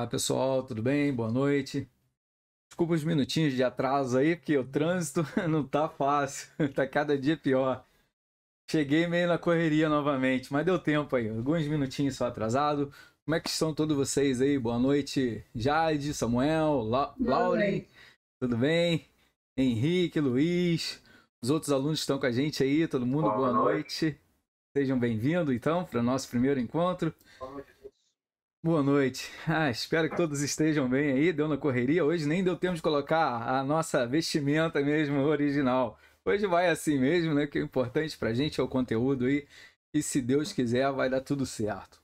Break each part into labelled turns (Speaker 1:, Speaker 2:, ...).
Speaker 1: Olá pessoal, tudo bem? Boa noite. Desculpa os minutinhos de atraso aí, porque o trânsito não tá fácil, tá cada dia pior. Cheguei meio na correria novamente, mas deu tempo aí, alguns minutinhos só atrasado. Como é que estão todos vocês aí? Boa noite, Jade, Samuel, La Lauren, tudo bem? Henrique, Luiz, os outros alunos estão com a gente aí, todo mundo, boa, boa noite. noite. Sejam bem-vindos então para o nosso primeiro encontro. Boa noite. Boa noite. Ah, espero que todos estejam bem aí. Deu na correria. Hoje nem deu tempo de colocar a nossa vestimenta mesmo original. Hoje vai assim mesmo, né? Que o importante a gente é o conteúdo aí. E se Deus quiser, vai dar tudo certo.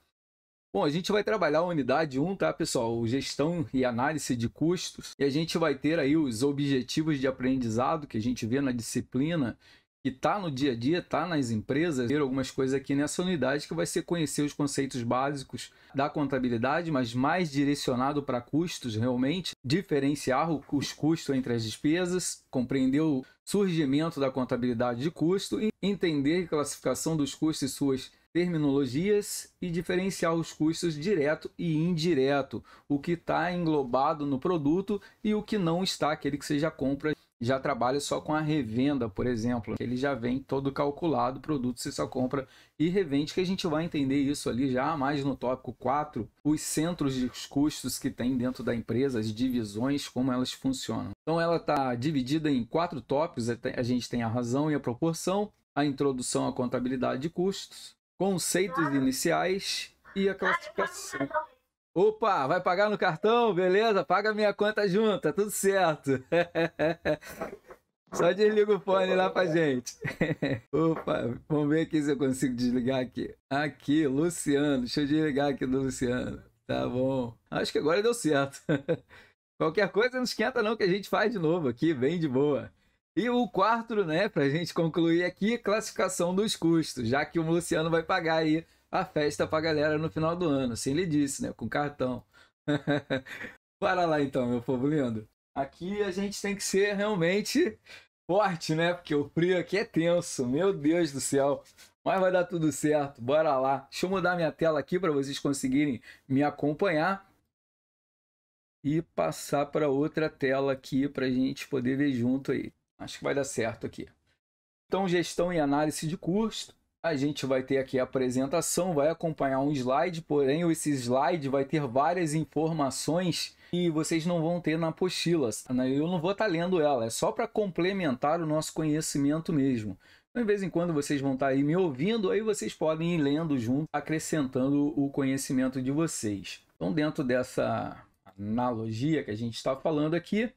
Speaker 1: Bom, a gente vai trabalhar a unidade 1, tá, pessoal? Gestão e análise de custos. E a gente vai ter aí os objetivos de aprendizado que a gente vê na disciplina que está no dia a dia, está nas empresas, ver algumas coisas aqui nessa unidade que vai ser conhecer os conceitos básicos da contabilidade, mas mais direcionado para custos realmente, diferenciar os custos entre as despesas, compreender o surgimento da contabilidade de custo, entender a classificação dos custos e suas terminologias e diferenciar os custos direto e indireto, o que está englobado no produto e o que não está, aquele que você já compra já trabalha só com a revenda, por exemplo. Ele já vem todo calculado, produto você só compra e revende, que a gente vai entender isso ali já mais no tópico 4, os centros de custos que tem dentro da empresa, as divisões, como elas funcionam. Então ela está dividida em quatro tópicos, a gente tem a razão e a proporção, a introdução à contabilidade de custos, conceitos iniciais e a classificação. É Opa, vai pagar no cartão? Beleza? Paga minha conta junta, tudo certo. Só desliga o fone lá pra gente. Opa, vamos ver aqui se eu consigo desligar aqui. Aqui, Luciano. Deixa eu desligar aqui do Luciano. Tá bom. Acho que agora deu certo. Qualquer coisa não esquenta não que a gente faz de novo aqui, bem de boa. E o quarto, né, pra gente concluir aqui, classificação dos custos, já que o Luciano vai pagar aí a festa pra galera no final do ano. Assim ele disse, né? Com cartão. Para lá então, meu povo lindo. Aqui a gente tem que ser realmente forte, né? Porque o frio aqui é tenso, meu Deus do céu. Mas vai dar tudo certo, bora lá. Deixa eu mudar minha tela aqui para vocês conseguirem me acompanhar. E passar para outra tela aqui para a gente poder ver junto aí. Acho que vai dar certo aqui. Então, gestão e análise de custo. A gente vai ter aqui a apresentação, vai acompanhar um slide, porém esse slide vai ter várias informações e vocês não vão ter na apostila. Eu não vou estar tá lendo ela, é só para complementar o nosso conhecimento mesmo. Então, de vez em quando vocês vão estar tá aí me ouvindo, aí vocês podem ir lendo junto, acrescentando o conhecimento de vocês. Então, dentro dessa analogia que a gente está falando aqui,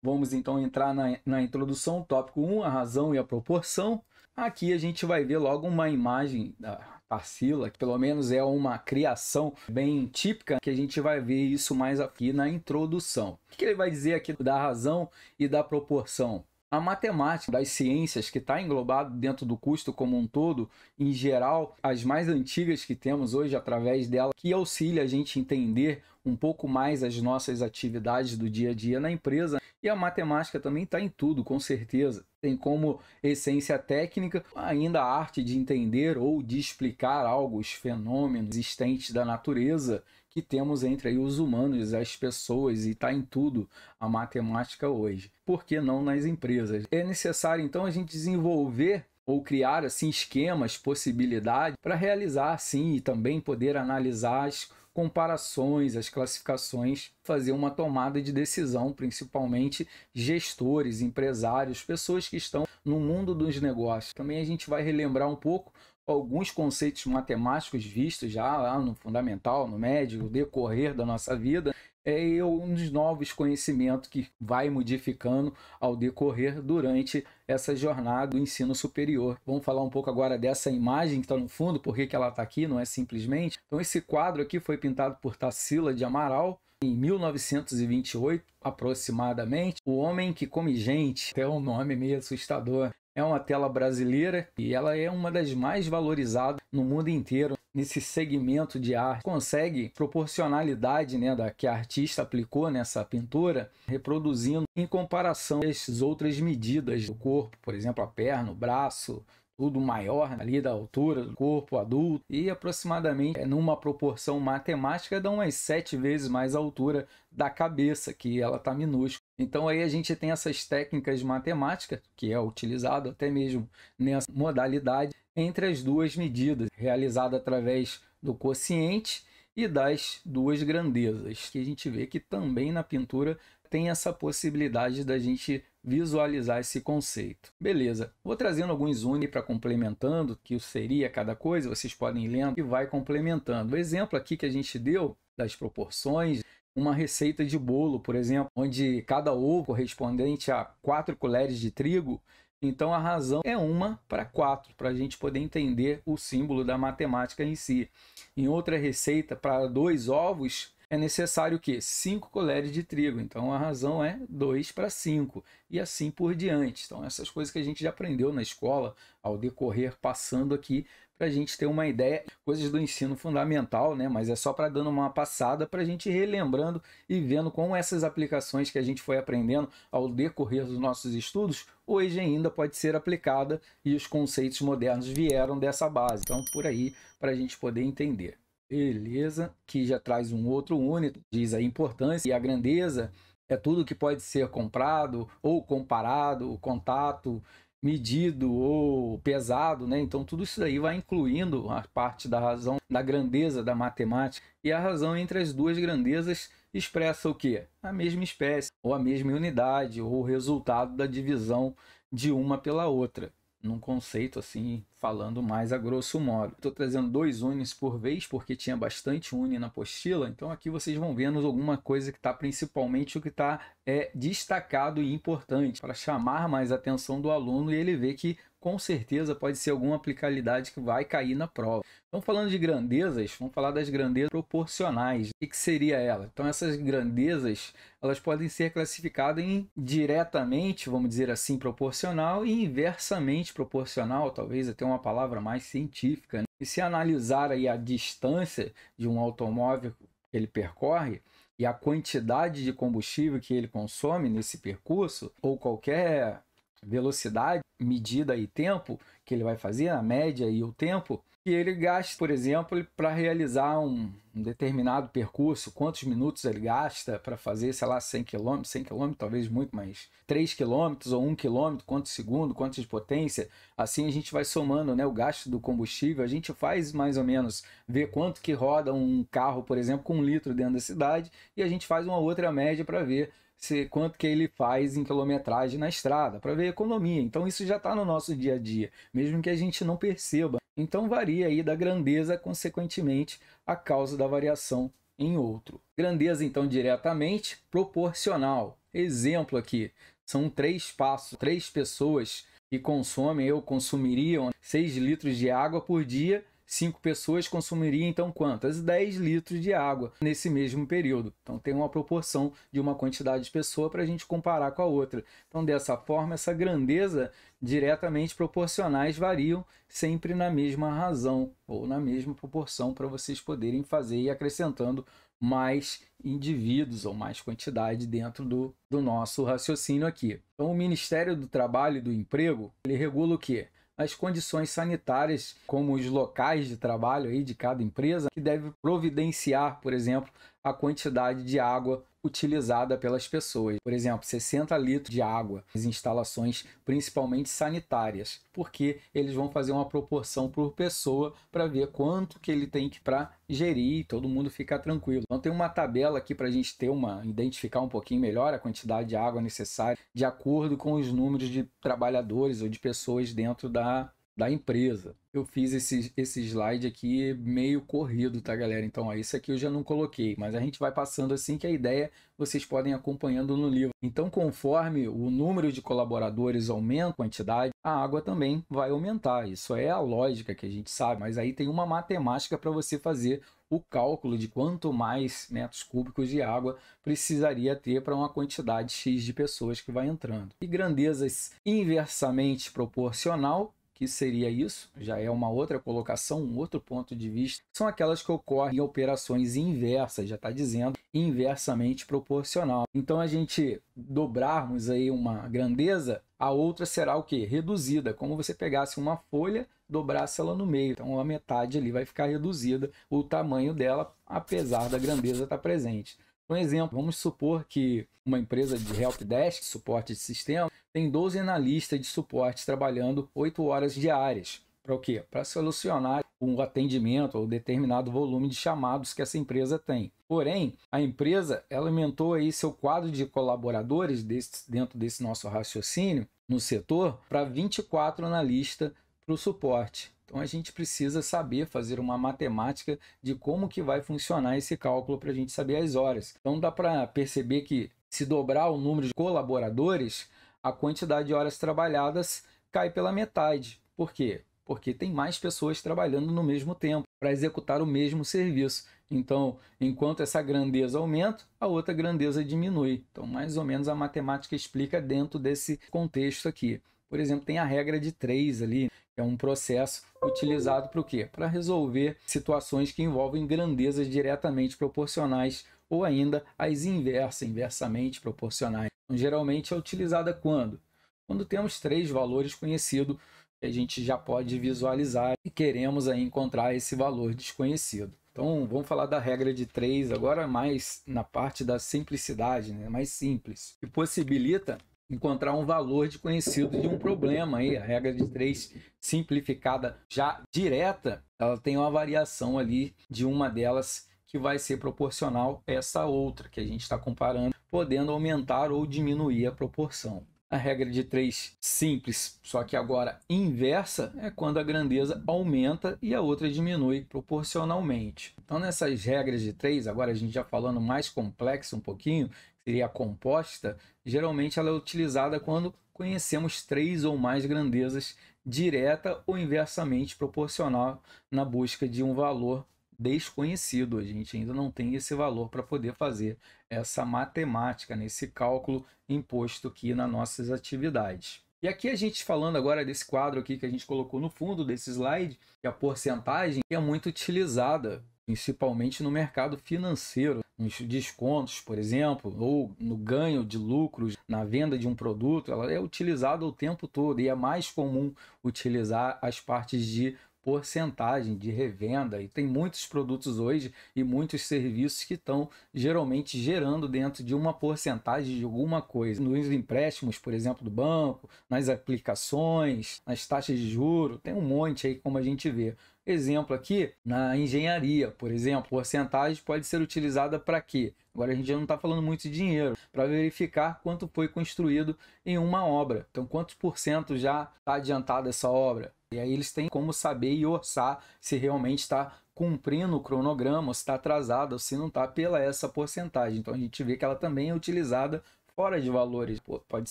Speaker 1: vamos então entrar na, na introdução, tópico 1, a razão e a proporção. Aqui a gente vai ver logo uma imagem da Tarsila, que pelo menos é uma criação bem típica, que a gente vai ver isso mais aqui na introdução. O que ele vai dizer aqui da razão e da proporção? a matemática das ciências que está englobado dentro do custo como um todo, em geral, as mais antigas que temos hoje através dela, que auxilia a gente entender um pouco mais as nossas atividades do dia a dia na empresa. E a matemática também está em tudo, com certeza. Tem como essência técnica ainda a arte de entender ou de explicar algo, os fenômenos existentes da natureza que temos entre os humanos, as pessoas e está em tudo a matemática hoje. Por que não nas empresas? É necessário então a gente desenvolver ou criar assim esquemas, possibilidades para realizar sim e também poder analisar as comparações, as classificações, fazer uma tomada de decisão, principalmente gestores, empresários, pessoas que estão no mundo dos negócios. Também a gente vai relembrar um pouco alguns conceitos matemáticos vistos já lá no fundamental, no médio, no decorrer da nossa vida, é um dos novos conhecimentos que vai modificando ao decorrer durante essa jornada do ensino superior. Vamos falar um pouco agora dessa imagem que está no fundo, por que ela está aqui, não é simplesmente. Então, esse quadro aqui foi pintado por Tassila de Amaral, em 1928, aproximadamente, o homem que come gente, até um nome meio assustador, é uma tela brasileira e ela é uma das mais valorizadas no mundo inteiro nesse segmento de arte. Consegue proporcionalidade né, da que a artista aplicou nessa pintura, reproduzindo em comparação as outras medidas do corpo, por exemplo, a perna, o braço, tudo maior né, ali da altura do corpo adulto e aproximadamente numa proporção matemática dá umas sete vezes mais a altura da cabeça que ela está minúscula. Então aí a gente tem essas técnicas de matemática, que é utilizado até mesmo nessa modalidade, entre as duas medidas, realizada através do quociente e das duas grandezas, que a gente vê que também na pintura tem essa possibilidade da gente visualizar esse conceito. Beleza, vou trazendo alguns uni para complementando, que seria cada coisa, vocês podem lendo e vai complementando. O exemplo aqui que a gente deu das proporções uma receita de bolo, por exemplo, onde cada ovo correspondente a quatro colheres de trigo, então a razão é uma para quatro, para a gente poder entender o símbolo da matemática em si. Em outra receita, para dois ovos, é necessário o quê? Cinco colheres de trigo. Então a razão é dois para cinco e assim por diante. Então essas coisas que a gente já aprendeu na escola ao decorrer passando aqui para a gente ter uma ideia, coisas do ensino fundamental, né? Mas é só para dando uma passada para a gente relembrando e vendo como essas aplicações que a gente foi aprendendo ao decorrer dos nossos estudos, hoje ainda pode ser aplicada e os conceitos modernos vieram dessa base. Então, por aí, para a gente poder entender. Beleza, que já traz um outro único, diz a importância e a grandeza é tudo que pode ser comprado ou comparado, o contato medido ou pesado, né? Então tudo isso aí vai incluindo a parte da razão da grandeza da matemática e a razão entre as duas grandezas expressa o que? A mesma espécie ou a mesma unidade ou o resultado da divisão de uma pela outra num conceito assim, falando mais a grosso modo. Estou trazendo dois unis por vez, porque tinha bastante uni na apostila, então aqui vocês vão vendo alguma coisa que está principalmente o que está é, destacado e importante, para chamar mais atenção do aluno e ele ver que com certeza pode ser alguma aplicabilidade que vai cair na prova. Então, falando de grandezas, vamos falar das grandezas proporcionais. O que, seria ela? Então, essas grandezas, elas podem ser classificadas em diretamente, vamos dizer assim, proporcional e inversamente proporcional, talvez até uma palavra mais científica. Né? E se analisar aí a distância de um automóvel que ele percorre, e a quantidade de combustível que ele consome nesse percurso, ou qualquer velocidade, medida e tempo que ele vai fazer, a média e o tempo, que ele gasta, por exemplo, para realizar um, um, determinado percurso, quantos minutos ele gasta para fazer, sei lá, 100 km, 100 km talvez muito, mas 3 km ou 1 km, quantos segundos, quantos de potência, assim a gente vai somando né, o gasto do combustível, a gente faz mais ou menos, ver quanto que roda um carro, por exemplo, com um litro dentro da cidade, e a gente faz uma outra média para ver se, quanto que ele faz em quilometragem na estrada, para ver economia. Então isso já está no nosso dia a dia, mesmo que a gente não perceba. Então varia aí da grandeza, consequentemente, a causa da variação em outro. Grandeza, então, diretamente proporcional. Exemplo aqui, são três passos, três pessoas que consomem, eu consumiriam 6 litros de água por dia Cinco pessoas consumiriam então quantas? 10 litros de água nesse mesmo período. Então tem uma proporção de uma quantidade de pessoa para a gente comparar com a outra. Então dessa forma, essa grandeza diretamente proporcionais variam sempre na mesma razão ou na mesma proporção para vocês poderem fazer e acrescentando mais indivíduos ou mais quantidade dentro do, do nosso raciocínio aqui. Então, o Ministério do Trabalho e do Emprego, ele regula o quê? as condições sanitárias, como os locais de trabalho aí de cada empresa, que deve providenciar, por exemplo, a quantidade de água utilizada pelas pessoas. Por exemplo, 60 litros de água nas instalações principalmente sanitárias, porque eles vão fazer uma proporção por pessoa para ver quanto que ele tem que para gerir e todo mundo ficar tranquilo. Então tem uma tabela aqui para a gente ter uma identificar um pouquinho melhor a quantidade de água necessária de acordo com os números de trabalhadores ou de pessoas dentro da da empresa. Eu fiz esse, esse slide aqui meio corrido, tá, galera? Então, ó, isso aqui eu já não coloquei, mas a gente vai passando assim que a ideia vocês podem acompanhando no livro. Então, conforme o número de colaboradores aumenta a quantidade, a água também vai aumentar. Isso é a lógica que a gente sabe, mas aí tem uma matemática para você fazer o cálculo de quanto mais metros cúbicos de água precisaria ter para uma quantidade X de pessoas que vai entrando. E grandezas inversamente proporcional que seria isso, já é uma outra colocação, um outro ponto de vista, são aquelas que ocorrem em operações inversas, já está dizendo, inversamente proporcional. Então a gente dobrarmos aí uma grandeza, a outra será o que? Reduzida, como você pegasse uma folha, dobrasse ela no meio, então a metade ali vai ficar reduzida o tamanho dela, apesar da grandeza estar tá presente. Um exemplo, vamos supor que uma empresa de helpdesk, suporte de sistema, tem 12 analistas de suporte trabalhando 8 horas diárias. Para o quê? Para solucionar um atendimento ou determinado volume de chamados que essa empresa tem. Porém, a empresa ela aumentou aí seu quadro de colaboradores desse, dentro desse nosso raciocínio no setor para 24 analistas para o suporte. Então a gente precisa saber fazer uma matemática de como que vai funcionar esse cálculo para a gente saber as horas. Então dá para perceber que se dobrar o número de colaboradores, a quantidade de horas trabalhadas cai pela metade. Por quê? Porque tem mais pessoas trabalhando no mesmo tempo para executar o mesmo serviço. Então, enquanto essa grandeza aumenta, a outra grandeza diminui. Então, mais ou menos a matemática explica dentro desse contexto aqui. Por exemplo, tem a regra de 3 ali, é um processo utilizado para o quê? Para resolver situações que envolvem grandezas diretamente proporcionais ou ainda as inversas, inversamente proporcionais. Então, geralmente é utilizada quando? Quando temos três valores conhecidos que a gente já pode visualizar e queremos aí encontrar esse valor desconhecido. Então, vamos falar da regra de três agora mais na parte da simplicidade, né? mais simples, que possibilita encontrar um valor desconhecido de um problema aí. A regra de 3 simplificada já direta, ela tem uma variação ali de uma delas que vai ser proporcional a essa outra que a gente está comparando, podendo aumentar ou diminuir a proporção. A regra de 3 simples, só que agora inversa, é quando a grandeza aumenta e a outra diminui proporcionalmente. Então, nessas regras de 3, agora a gente já falando mais complexo um pouquinho, seria composta, geralmente ela é utilizada quando conhecemos três ou mais grandezas direta ou inversamente proporcional na busca de um valor desconhecido. A gente ainda não tem esse valor para poder fazer essa matemática, nesse né? cálculo imposto aqui nas nossas atividades. E aqui a gente falando agora desse quadro aqui que a gente colocou no fundo desse slide, que é a porcentagem é muito utilizada principalmente no mercado financeiro, nos descontos, por exemplo, ou no ganho de lucros na venda de um produto, ela é utilizada o tempo todo e é mais comum utilizar as partes de porcentagem de revenda e tem muitos produtos hoje e muitos serviços que estão geralmente gerando dentro de uma porcentagem de alguma coisa. Nos empréstimos, por exemplo, do banco, nas aplicações, nas taxas de juro, tem um monte aí como a gente vê. Exemplo aqui, na engenharia, por exemplo, porcentagem pode ser utilizada para quê? Agora a gente já não está falando muito de dinheiro, para verificar quanto foi construído em uma obra. Então, quantos por cento já está adiantada essa obra? E aí eles têm como saber e orçar se realmente está cumprindo o cronograma, se está atrasado ou se não está pela essa porcentagem. Então a gente vê que ela também é utilizada fora de valores. Pode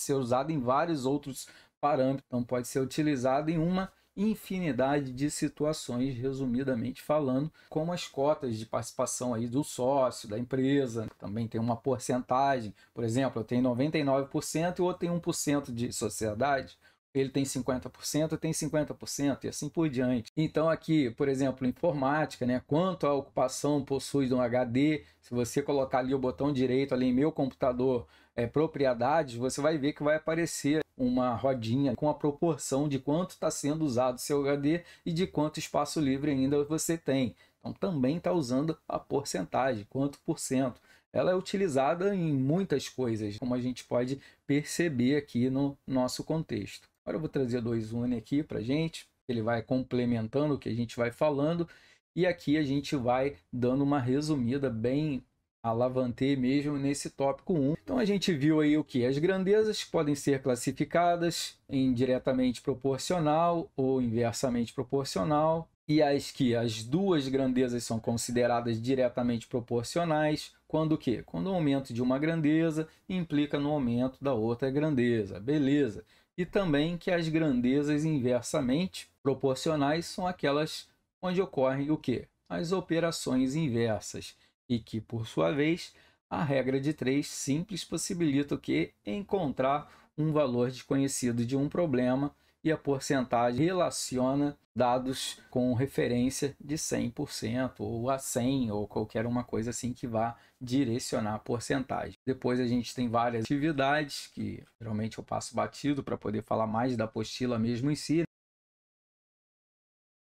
Speaker 1: ser usada em vários outros parâmetros. Então pode ser utilizada em uma infinidade de situações, resumidamente falando, como as cotas de participação aí do sócio, da empresa, também tem uma porcentagem, por exemplo, eu tenho 99% e o outro tem 1% de sociedade, ele tem 50%, eu tenho 50% e assim por diante. Então aqui, por exemplo, informática, né? Quanto a ocupação possui de um HD? Se você colocar ali o botão direito ali em meu computador, é, propriedades, você vai ver que vai aparecer uma rodinha com a proporção de quanto está sendo usado seu HD e de quanto espaço livre ainda você tem. Então também está usando a porcentagem, quanto por cento. Ela é utilizada em muitas coisas, como a gente pode perceber aqui no nosso contexto. Agora eu vou trazer dois Une aqui para gente. Ele vai complementando o que a gente vai falando. E aqui a gente vai dando uma resumida bem Lavantei mesmo nesse tópico 1. Então a gente viu aí o que? As grandezas podem ser classificadas em diretamente proporcional ou inversamente proporcional. E as que as duas grandezas são consideradas diretamente proporcionais, quando o quê? Quando o aumento de uma grandeza implica no aumento da outra grandeza. Beleza. E também que as grandezas inversamente proporcionais são aquelas onde ocorrem o quê? As operações inversas e que, por sua vez, a regra de três simples possibilita o que? Encontrar um valor desconhecido de um problema e a porcentagem relaciona dados com referência de 100% ou a 100 ou qualquer uma coisa assim que vá direcionar a porcentagem. Depois a gente tem várias atividades que geralmente eu passo batido para poder falar mais da apostila mesmo em si.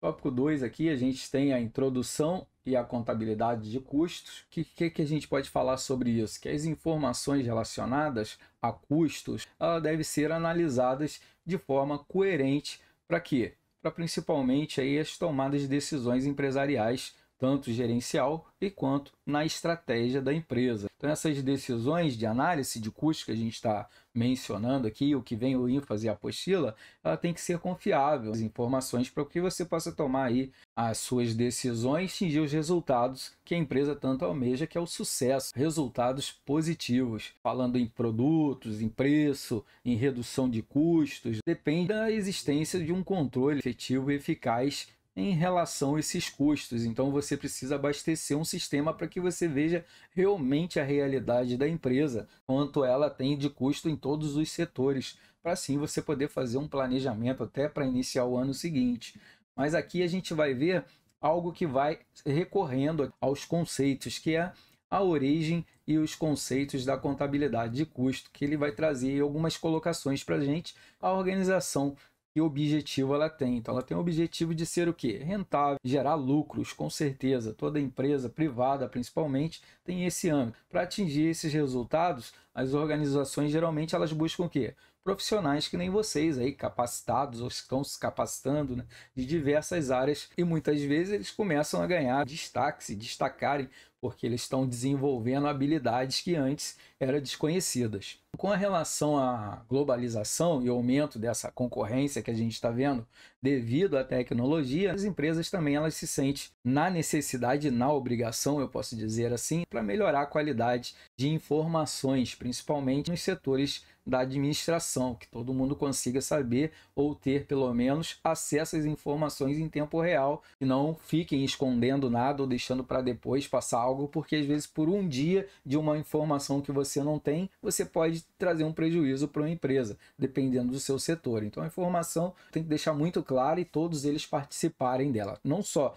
Speaker 1: Tópico 2 aqui a gente tem a introdução e a contabilidade de custos. O que, que, que, a gente pode falar sobre isso? Que as informações relacionadas a custos ela deve ser analisadas de forma coerente para quê? Para principalmente aí as tomadas de decisões empresariais tanto gerencial e quanto na estratégia da empresa. Então, essas decisões de análise de custo que a gente está mencionando aqui, o que vem o ênfase e a apostila, ela tem que ser confiável, as informações para que você possa tomar aí as suas decisões, atingir os resultados que a empresa tanto almeja, que é o sucesso, resultados positivos, falando em produtos, em preço, em redução de custos, depende da existência de um controle efetivo e eficaz em relação a esses custos. Então você precisa abastecer um sistema para que você veja realmente a realidade da empresa, quanto ela tem de custo em todos os setores, para assim você poder fazer um planejamento até para iniciar o ano seguinte. Mas aqui a gente vai ver algo que vai recorrendo aos conceitos, que é a origem e os conceitos da contabilidade de custo, que ele vai trazer algumas colocações para a gente. A organização que objetivo ela tem. Então, ela tem o objetivo de ser o quê? Rentável, gerar lucros, com certeza. Toda empresa privada, principalmente, tem esse âmbito. Para atingir esses resultados, as organizações geralmente elas buscam o quê? Profissionais que nem vocês aí, capacitados ou estão se capacitando né, de diversas áreas e muitas vezes eles começam a ganhar destaque, se destacarem porque eles estão desenvolvendo habilidades que antes eram desconhecidas. Com a relação à globalização e aumento dessa concorrência que a gente está vendo devido à tecnologia, as empresas também elas se sentem na necessidade, na obrigação, eu posso dizer assim, para melhorar a qualidade de informações, principalmente nos setores da administração, que todo mundo consiga saber ou ter pelo menos acesso às informações em tempo real e não fiquem escondendo nada ou deixando para depois passar algo, porque às vezes por um dia de uma informação que você não tem, você pode trazer um prejuízo para uma empresa, dependendo do seu setor. Então a informação tem que deixar muito clara e todos eles participarem dela. Não só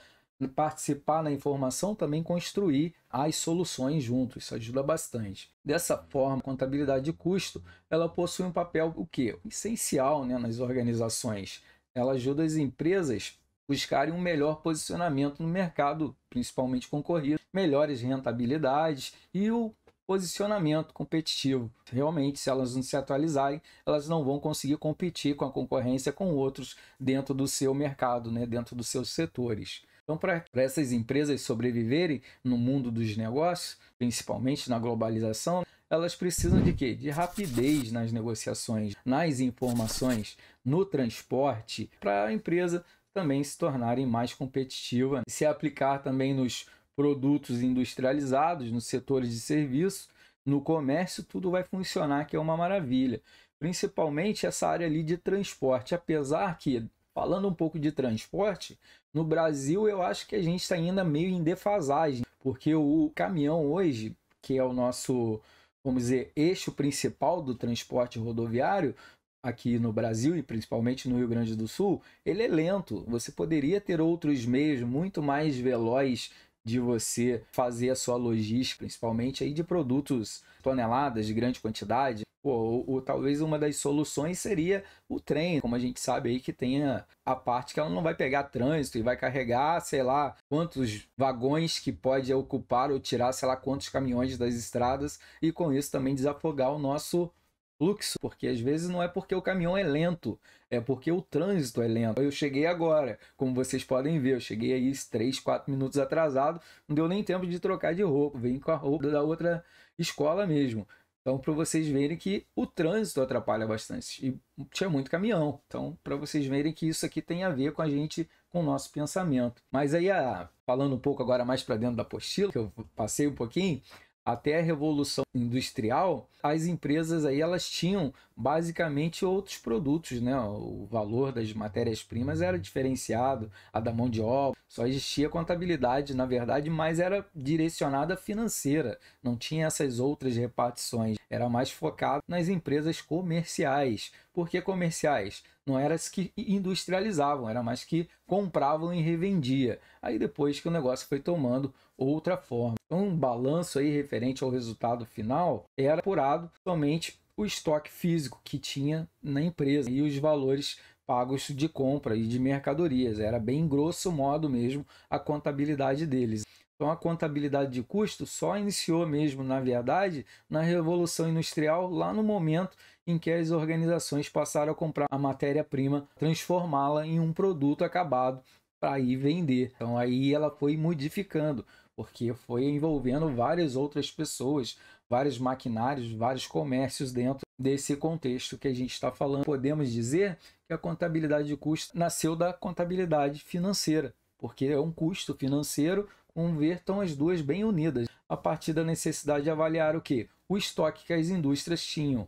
Speaker 1: participar na informação, também construir as soluções juntos. Isso ajuda bastante. Dessa forma, contabilidade de custo, ela possui um papel o quê? Essencial né, nas organizações. Ela ajuda as empresas buscarem um melhor posicionamento no mercado, principalmente concorrido, melhores rentabilidades e o posicionamento competitivo. Realmente, se elas não se atualizarem, elas não vão conseguir competir com a concorrência com outros dentro do seu mercado, né? dentro dos seus setores. Então, para essas empresas sobreviverem no mundo dos negócios, principalmente na globalização, elas precisam de quê? De rapidez nas negociações, nas informações, no transporte, para a empresa também se tornarem mais competitivas e se aplicar também nos produtos industrializados, nos setores de serviço, no comércio, tudo vai funcionar, que é uma maravilha. Principalmente essa área ali de transporte, apesar que Falando um pouco de transporte, no Brasil eu acho que a gente está ainda meio em defasagem, porque o caminhão hoje, que é o nosso, vamos dizer, eixo principal do transporte rodoviário, aqui no Brasil e principalmente no Rio Grande do Sul, ele é lento. Você poderia ter outros meios muito mais velozes de você fazer a sua logística, principalmente aí de produtos toneladas de grande quantidade. Ou, ou, ou, talvez uma das soluções seria o trem, como a gente sabe aí que tem a, a parte que ela não vai pegar trânsito e vai carregar, sei lá, quantos vagões que pode ocupar ou tirar, sei lá, quantos caminhões das estradas e com isso também desafogar o nosso fluxo, porque às vezes não é porque o caminhão é lento, é porque o trânsito é lento. Eu cheguei agora, como vocês podem ver, eu cheguei aí 3, 4 minutos atrasado, não deu nem tempo de trocar de roupa, vim com a roupa da outra escola mesmo. Então, para vocês verem que o trânsito atrapalha bastante e tinha muito caminhão. Então, para vocês verem que isso aqui tem a ver com a gente, com o nosso pensamento. Mas aí, ah, falando um pouco agora mais para dentro da apostila, que eu passei um pouquinho, até a revolução industrial, as empresas aí elas tinham basicamente outros produtos, né? O valor das matérias-primas era diferenciado, a da mão de obra, só existia contabilidade, na verdade, mas era direcionada financeira, não tinha essas outras repartições, era mais focado nas empresas comerciais. Por que comerciais? Não eram as que industrializavam, era mais que compravam e revendia. Aí depois que o negócio foi tomando outra forma. Então, um balanço aí referente ao resultado final era apurado somente o estoque físico que tinha na empresa e os valores pagos de compra e de mercadorias. Era bem grosso modo mesmo a contabilidade deles. Então a contabilidade de custo só iniciou mesmo, na verdade, na Revolução Industrial, lá no momento em que as organizações passaram a comprar a matéria-prima, transformá-la em um produto acabado para ir vender. Então aí ela foi modificando porque foi envolvendo várias outras pessoas, vários maquinários, vários comércios dentro desse contexto que a gente está falando. Podemos dizer que a contabilidade de custo nasceu da contabilidade financeira, porque é um custo financeiro convertam as duas bem unidas, a partir da necessidade de avaliar o que? O estoque que as indústrias tinham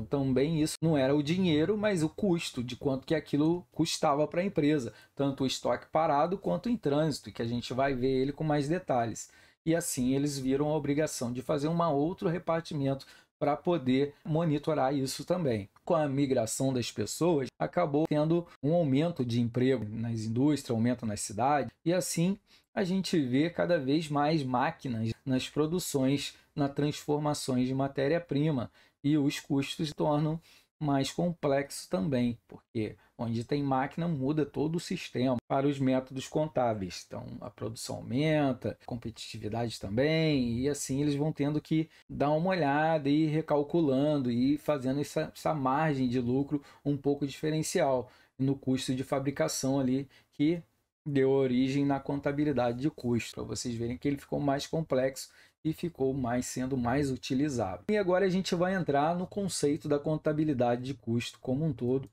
Speaker 1: então também isso não era o dinheiro, mas o custo de quanto que aquilo custava para a empresa, tanto o estoque parado quanto em trânsito, que a gente vai ver ele com mais detalhes. E assim eles viram a obrigação de fazer um outro repartimento para poder monitorar isso também. Com a migração das pessoas, acabou tendo um aumento de emprego nas indústrias, aumento nas cidades, e assim a gente vê cada vez mais máquinas nas produções, nas transformações de matéria-prima e os custos se tornam mais complexos também, porque onde tem máquina muda todo o sistema para os métodos contábeis. Então a produção aumenta, a competitividade também, e assim eles vão tendo que dar uma olhada e recalculando e fazendo essa, essa margem de lucro um pouco diferencial no custo de fabricação ali que deu origem na contabilidade de custo, para vocês verem que ele ficou mais complexo e ficou mais sendo mais utilizado E agora a gente vai entrar no conceito da contabilidade de custo como um todo,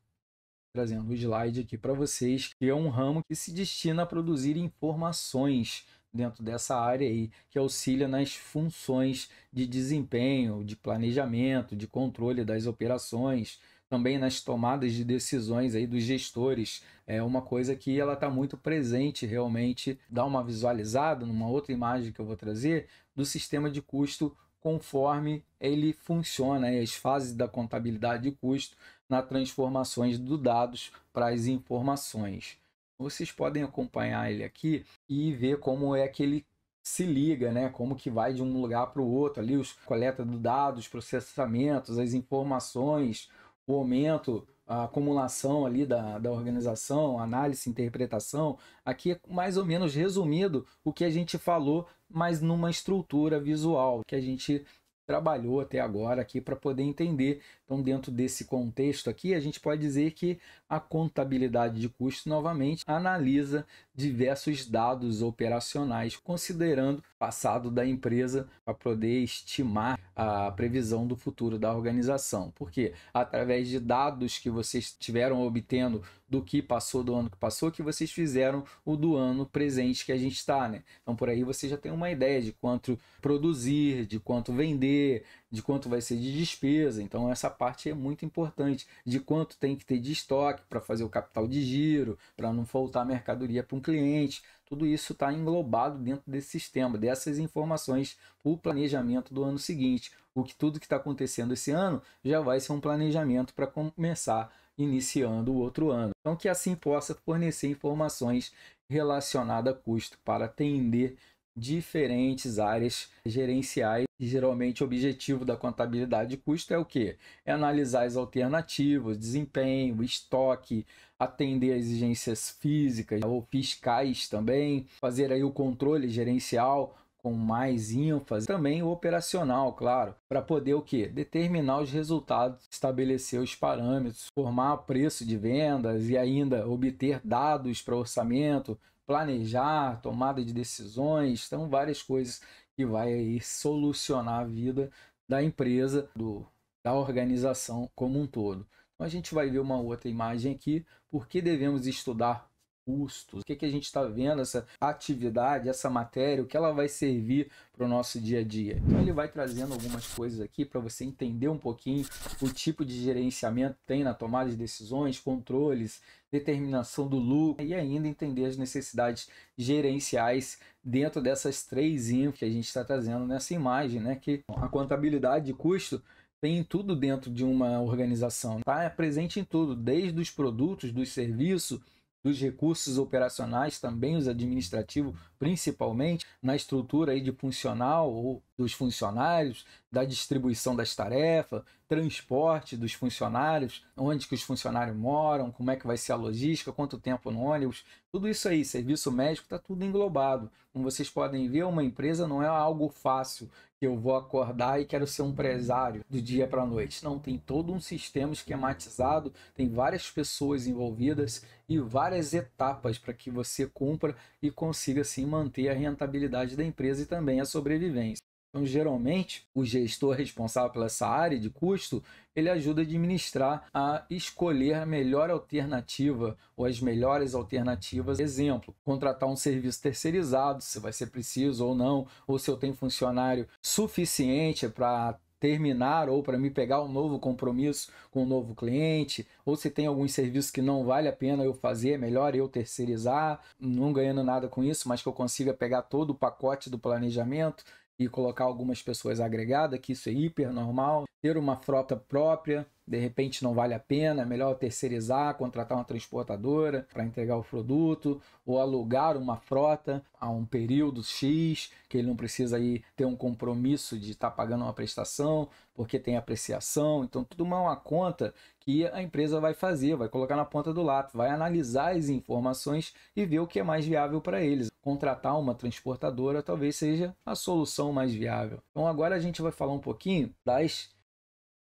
Speaker 1: trazendo o um slide aqui para vocês, que é um ramo que se destina a produzir informações dentro dessa área aí, que auxilia nas funções de desempenho, de planejamento, de controle das operações, também nas tomadas de decisões aí dos gestores. É uma coisa que ela está muito presente realmente. Dá uma visualizada numa outra imagem que eu vou trazer do sistema de custo conforme ele funciona né, as fases da contabilidade de custo na transformações do dados para as informações. Vocês podem acompanhar ele aqui e ver como é que ele se liga, né? Como que vai de um lugar para o outro ali, os coleta dos dados, processamentos, as informações, o aumento, a acumulação ali da, da organização, análise, interpretação. Aqui é mais ou menos resumido o que a gente falou, mas numa estrutura visual que a gente trabalhou até agora aqui para poder entender. Então, dentro desse contexto aqui, a gente pode dizer que a contabilidade de custo novamente analisa diversos dados operacionais, considerando o passado da empresa para poder estimar a previsão do futuro da organização. Porque através de dados que vocês tiveram obtendo do que passou do ano que passou que vocês fizeram o do ano presente que a gente está, né? Então por aí você já tem uma ideia de quanto produzir, de quanto vender, de quanto vai ser de despesa. Então essa parte é muito importante, de quanto tem que ter de estoque para fazer o capital de giro, para não faltar mercadoria para um cliente. Tudo isso está englobado dentro desse sistema, dessas informações para o planejamento do ano seguinte. O que tudo que está acontecendo esse ano já vai ser um planejamento para começar iniciando o outro ano. Então, que assim possa fornecer informações relacionadas a custo para atender diferentes áreas gerenciais. E, geralmente, o objetivo da contabilidade de custo é o que? É analisar as alternativas, desempenho, estoque, atender exigências físicas ou fiscais também, fazer aí o controle gerencial com mais ênfase, também o operacional, claro, para poder o que? Determinar os resultados, estabelecer os parâmetros, formar preço de vendas e ainda obter dados para orçamento, planejar, tomada de decisões, então várias coisas que vai aí solucionar a vida da empresa, do, da organização como um todo. Então a gente vai ver uma outra imagem aqui, por que devemos estudar custos, o que, que a gente está vendo, essa atividade, essa matéria, o que ela vai servir para o nosso dia a dia. Então ele vai trazendo algumas coisas aqui para você entender um pouquinho o tipo de gerenciamento que tem na tomada de decisões, controles, determinação do lucro e ainda entender as necessidades gerenciais dentro dessas três infos que a gente está trazendo nessa imagem, né? Que a contabilidade de custo tem tudo dentro de uma organização, tá? É presente em tudo, desde os produtos, dos serviços, dos recursos operacionais, também os administrativos, principalmente na estrutura aí de funcional ou dos funcionários, da distribuição das tarefas, transporte dos funcionários, onde que os funcionários moram, como é que vai ser a logística, quanto tempo no ônibus, tudo isso aí, serviço médico está tudo englobado. Como vocês podem ver, uma empresa não é algo fácil, que eu vou acordar e quero ser um empresário do dia para a noite. Não, tem todo um sistema esquematizado, tem várias pessoas envolvidas e várias etapas para que você cumpra e consiga assim manter a rentabilidade da empresa e também a sobrevivência. Então, geralmente, o gestor responsável pela essa área de custo, ele ajuda a administrar a escolher a melhor alternativa ou as melhores alternativas. Exemplo, contratar um serviço terceirizado, se vai ser preciso ou não, ou se eu tenho funcionário suficiente para terminar ou para me pegar um novo compromisso com um novo cliente, ou se tem alguns serviços que não vale a pena eu fazer, é melhor eu terceirizar, não ganhando nada com isso, mas que eu consiga pegar todo o pacote do planejamento, e colocar algumas pessoas agregadas, que isso é hiper normal, ter uma frota própria, de repente não vale a pena, é melhor terceirizar, contratar uma transportadora para entregar o produto, ou alugar uma frota a um período X, que ele não precisa aí ter um compromisso de estar tá pagando uma prestação, porque tem apreciação. Então, tudo uma, uma conta que a empresa vai fazer, vai colocar na ponta do lápis, vai analisar as informações e ver o que é mais viável para eles. Contratar uma transportadora talvez seja a solução mais viável. Então, agora a gente vai falar um pouquinho das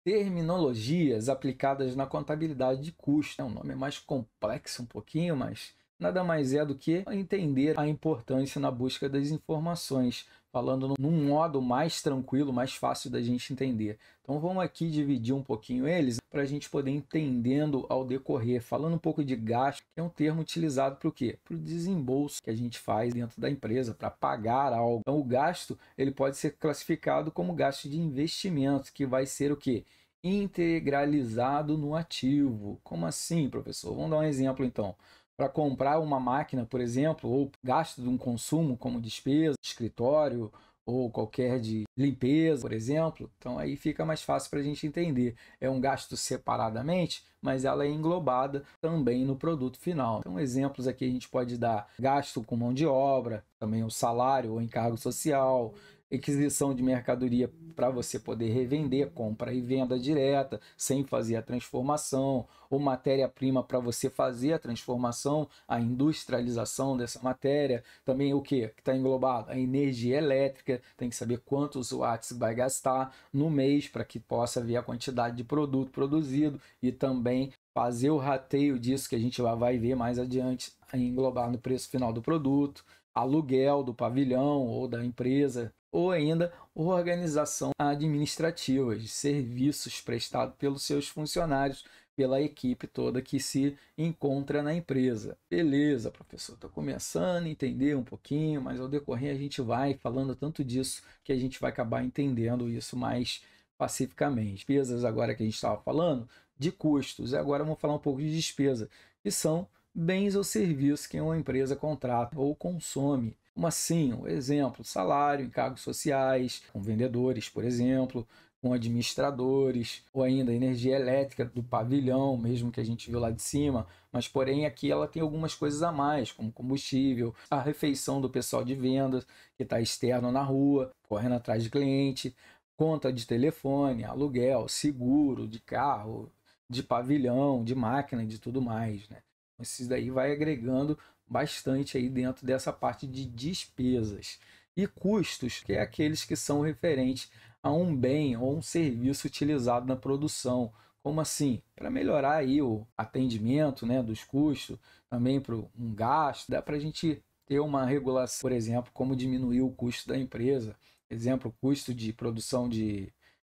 Speaker 1: terminologias aplicadas na contabilidade de custo. Né? É um nome mais complexo um pouquinho, mas nada mais é do que entender a importância na busca das informações falando num modo mais tranquilo, mais fácil da gente entender. Então vamos aqui dividir um pouquinho eles para a gente poder entendendo ao decorrer, falando um pouco de gasto, que é um termo utilizado para o quê? Para o desembolso que a gente faz dentro da empresa, para pagar algo. Então o gasto ele pode ser classificado como gasto de investimento, que vai ser o quê? Integralizado no ativo. Como assim, professor? Vamos dar um exemplo então para comprar uma máquina, por exemplo, ou gasto de um consumo como despesa, escritório ou qualquer de limpeza, por exemplo. Então aí fica mais fácil para a gente entender. É um gasto separadamente, mas ela é englobada também no produto final. Então exemplos aqui a gente pode dar gasto com mão de obra, também o salário ou encargo social, aquisição de mercadoria para você poder revender, compra e venda direta, sem fazer a transformação, ou matéria-prima para você fazer a transformação, a industrialização dessa matéria, também o que está englobado? A energia elétrica, tem que saber quantos watts vai gastar no mês para que possa ver a quantidade de produto produzido e também fazer o rateio disso que a gente vai ver mais adiante englobar no preço final do produto, aluguel do pavilhão ou da empresa ou ainda organização administrativa, de serviços prestados pelos seus funcionários, pela equipe toda que se encontra na empresa. Beleza, professor, estou começando a entender um pouquinho, mas ao decorrer a gente vai falando tanto disso que a gente vai acabar entendendo isso mais pacificamente. Despesas agora que a gente estava falando de custos, e agora vamos falar um pouco de despesa, que são bens ou serviços que uma empresa contrata ou consome uma assim, senha, exemplo, salário, encargos sociais, com vendedores, por exemplo, com administradores, ou ainda energia elétrica do pavilhão, mesmo que a gente viu lá de cima, mas porém aqui ela tem algumas coisas a mais, como combustível, a refeição do pessoal de vendas que está externo na rua, correndo atrás de cliente, conta de telefone, aluguel, seguro de carro, de pavilhão, de máquina, de tudo mais, né? Então, isso daí vai agregando bastante aí dentro dessa parte de despesas. E custos, que é aqueles que são referentes a um bem ou um serviço utilizado na produção. Como assim? Para melhorar aí o atendimento né, dos custos, também para um gasto, dá para a gente ter uma regulação, por exemplo, como diminuir o custo da empresa. Exemplo, custo de produção de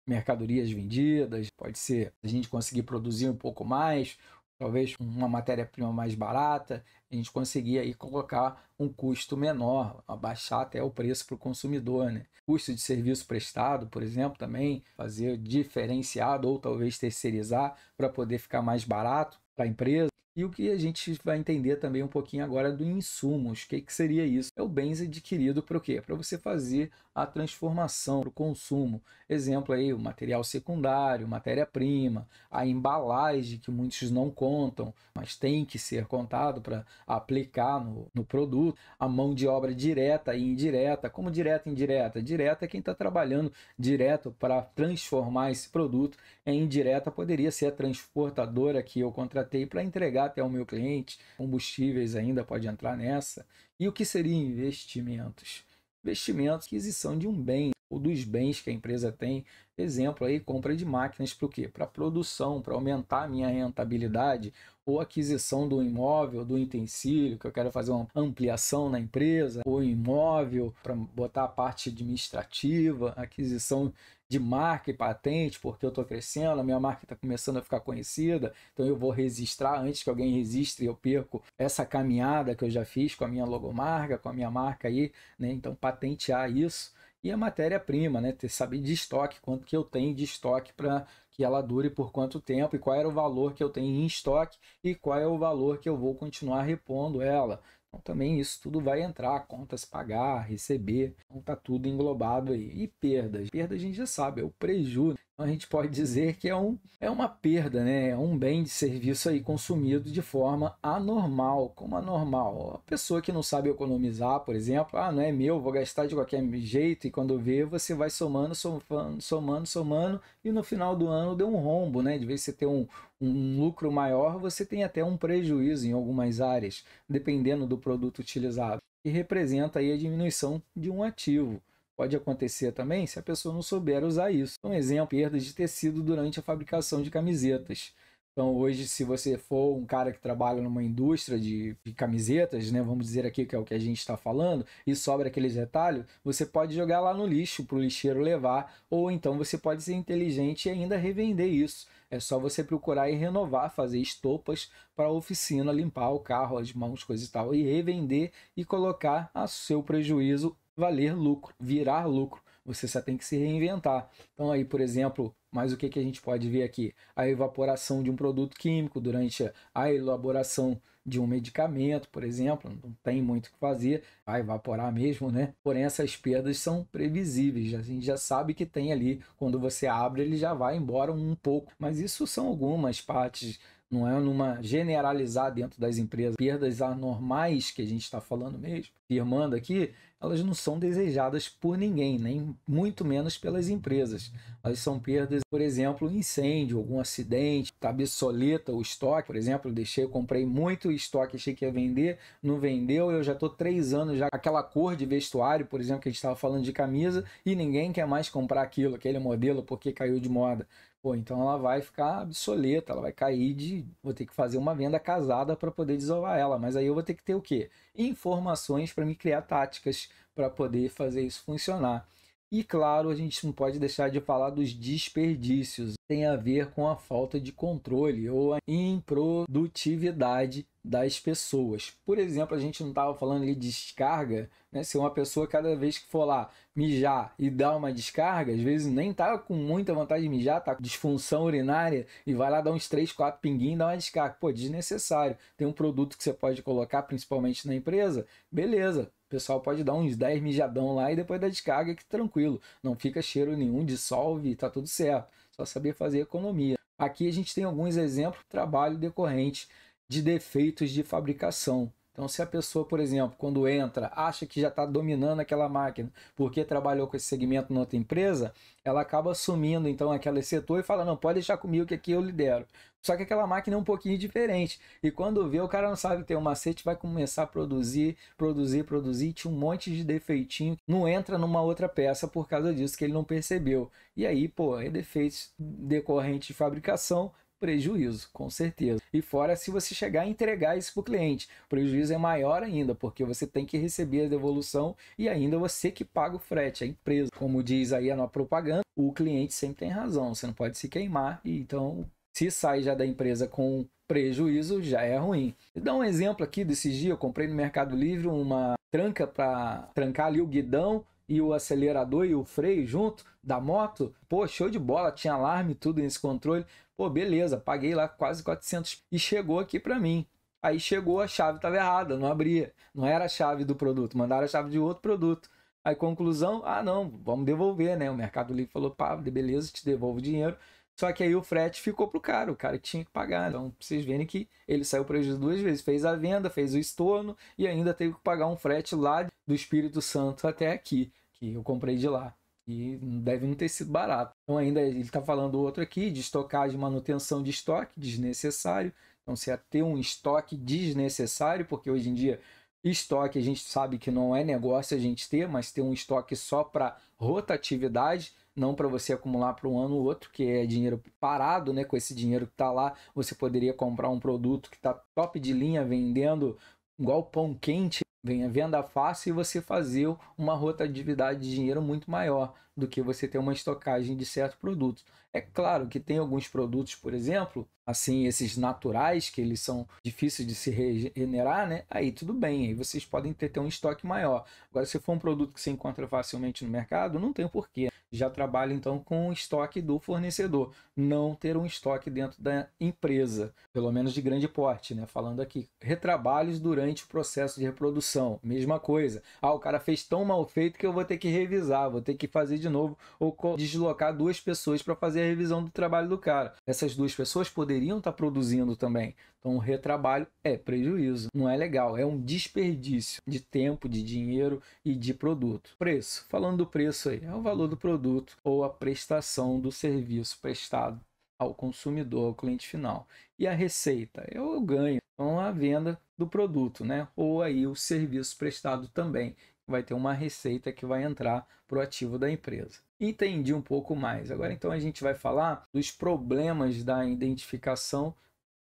Speaker 1: mercadorias vendidas, pode ser a gente conseguir produzir um pouco mais, talvez uma matéria-prima mais barata, a gente conseguia aí colocar um custo menor, abaixar até o preço para o consumidor. Né? Custo de serviço prestado, por exemplo, também fazer diferenciado ou talvez terceirizar para poder ficar mais barato para a empresa. E o que a gente vai entender também um pouquinho agora do insumos, o que, que seria isso? É o bens adquirido para o quê? Para você fazer a transformação para o consumo. Exemplo aí, o material secundário, matéria-prima, a embalagem que muitos não contam, mas tem que ser contado para aplicar no, no produto, a mão de obra direta e indireta. Como direta e indireta? Direta é quem está trabalhando direto para transformar esse produto, é indireta poderia ser a transportadora que eu contratei para entregar até o meu cliente, combustíveis ainda pode entrar nessa. E o que seria investimentos? Investimentos, aquisição de um bem, ou dos bens que a empresa tem. Exemplo aí, compra de máquinas para o quê? Para produção, para aumentar a minha rentabilidade, ou aquisição do imóvel, do utensílio, que eu quero fazer uma ampliação na empresa, ou imóvel para botar a parte administrativa, aquisição de marca e patente, porque eu estou crescendo, a minha marca está começando a ficar conhecida, então eu vou registrar antes que alguém registre e eu perco essa caminhada que eu já fiz com a minha logomarca, com a minha marca aí, né? Então patentear isso e a matéria-prima, né? Ter, saber de estoque, quanto que eu tenho de estoque para que ela dure por quanto tempo e qual era o valor que eu tenho em estoque e qual é o valor que eu vou continuar repondo ela. Então também isso tudo vai entrar, contas pagar, receber, então tá tudo englobado aí. E perdas, perda a gente já sabe, é o prejuízo a gente pode dizer que é, um, é uma perda, né? É um bem de serviço aí consumido de forma anormal. Como anormal? A pessoa que não sabe economizar, por exemplo, ah, não é meu, vou gastar de qualquer jeito, e quando vê, você vai somando, somando, somando, somando, e no final do ano deu um rombo, né? De vez você ter um, um lucro maior, você tem até um prejuízo em algumas áreas, dependendo do produto utilizado, que representa aí a diminuição de um ativo. Pode acontecer também se a pessoa não souber usar isso. Um exemplo, perda de tecido durante a fabricação de camisetas. Então, hoje, se você for um cara que trabalha numa indústria de, de camisetas, né, vamos dizer aqui que é o que a gente está falando, e sobra aqueles detalhes, você pode jogar lá no lixo para o lixeiro levar, ou então você pode ser inteligente e ainda revender isso. É só você procurar e renovar, fazer estopas para a oficina, limpar o carro, as mãos, coisa e tal, e revender e colocar a seu prejuízo valer lucro, virar lucro. Você só tem que se reinventar. Então aí, por exemplo, mas o que, que a gente pode ver aqui? A evaporação de um produto químico durante a elaboração de um medicamento, por exemplo, não tem muito o que fazer, vai evaporar mesmo, né? Porém, essas perdas são previsíveis, a gente já sabe que tem ali, quando você abre, ele já vai embora um pouco, mas isso são algumas partes não é numa generalizar dentro das empresas perdas anormais que a gente está falando mesmo, firmando aqui, elas não são desejadas por ninguém, nem muito menos pelas empresas. Elas são perdas, por exemplo, incêndio, algum acidente, tá obsoleta o estoque, por exemplo, eu deixei, eu comprei muito estoque, achei que ia vender, não vendeu, eu já estou três anos já aquela cor de vestuário, por exemplo, que a gente estava falando de camisa, e ninguém quer mais comprar aquilo, aquele modelo, porque caiu de moda. Pô, então ela vai ficar obsoleta, ela vai cair de. Vou ter que fazer uma venda casada para poder desovar ela. Mas aí eu vou ter que ter o quê? Informações para me criar táticas para poder fazer isso funcionar. E claro, a gente não pode deixar de falar dos desperdícios. Tem a ver com a falta de controle ou a improdutividade das pessoas. Por exemplo, a gente não estava falando de descarga, né? Se uma pessoa cada vez que for lá mijar e dar uma descarga, às vezes nem tá com muita vontade de mijar, tá com disfunção urinária e vai lá dar uns 3, 4 pinguinhos e dá uma descarga. Pô, desnecessário. Tem um produto que você pode colocar, principalmente na empresa, beleza, o pessoal pode dar uns 10 mijadão lá e depois da descarga que tranquilo. Não fica cheiro nenhum, dissolve, tá tudo certo. Só saber fazer economia. Aqui a gente tem alguns exemplos de trabalho decorrente de defeitos de fabricação. Então, se a pessoa, por exemplo, quando entra, acha que já está dominando aquela máquina porque trabalhou com esse segmento em outra empresa, ela acaba assumindo então aquele setor e fala: não, pode deixar comigo que aqui eu lidero. Só que aquela máquina é um pouquinho diferente. E quando vê, o cara não sabe ter um macete, vai começar a produzir, produzir, produzir, tinha um monte de defeitinho, não entra numa outra peça por causa disso que ele não percebeu. E aí, pô, é defeitos decorrentes de fabricação, prejuízo, com certeza. E fora se você chegar a entregar isso para o cliente, o prejuízo é maior ainda, porque você tem que receber a devolução e ainda você que paga o frete, a empresa. Como diz aí a nossa propaganda, o cliente sempre tem razão, você não pode se queimar, e então se sai já da empresa com prejuízo, já é ruim. Eu dou um exemplo aqui desses dias, eu comprei no Mercado Livre uma tranca para trancar ali o guidão, e o acelerador e o freio junto da moto, pô, show de bola, tinha alarme tudo nesse controle, Pô, beleza, paguei lá quase 400 e chegou aqui para mim. Aí chegou, a chave estava errada, não abria. Não era a chave do produto, mandaram a chave de outro produto. Aí conclusão, ah não, vamos devolver, né? O Mercado Livre falou, pá, beleza, te devolvo o dinheiro. Só que aí o frete ficou pro cara, o cara tinha que pagar. Então vocês verem que ele saiu prejuízo duas vezes, fez a venda, fez o estorno e ainda teve que pagar um frete lá do Espírito Santo até aqui, que eu comprei de lá. E deve não ter sido barato. Então, ainda ele está falando outro aqui de estocagem manutenção de estoque desnecessário. Então, se é ter um estoque desnecessário, porque hoje em dia estoque a gente sabe que não é negócio a gente ter, mas ter um estoque só para rotatividade, não para você acumular para um ano ou outro, que é dinheiro parado, né? Com esse dinheiro que está lá, você poderia comprar um produto que está top de linha vendendo igual pão quente Vem a venda fácil e você fazer uma rotatividade de dinheiro muito maior do que você ter uma estocagem de certo produto É claro que tem alguns produtos, por exemplo, assim, esses naturais, que eles são difíceis de se regenerar, né? Aí tudo bem, aí vocês podem ter, ter um estoque maior. Agora, se for um produto que você encontra facilmente no mercado, não tem porquê. Já trabalha então com o estoque do fornecedor, não ter um estoque dentro da empresa, pelo menos de grande porte, né? Falando aqui, retrabalhos durante o processo de reprodução mesma coisa. Ah, o cara fez tão mal feito que eu vou ter que revisar, vou ter que fazer de novo ou deslocar duas pessoas para fazer a revisão do trabalho do cara. Essas duas pessoas poderiam estar tá produzindo também. Então, o retrabalho é prejuízo, não é legal, é um desperdício de tempo, de dinheiro e de produto. Preço, falando do preço aí, é o valor do produto ou a prestação do serviço prestado ao consumidor, ao cliente final. E a receita é o ganho com então, a venda do produto, né? Ou aí o serviço prestado também vai ter uma receita que vai entrar para o ativo da empresa. Entendi um pouco mais. Agora então a gente vai falar dos problemas da identificação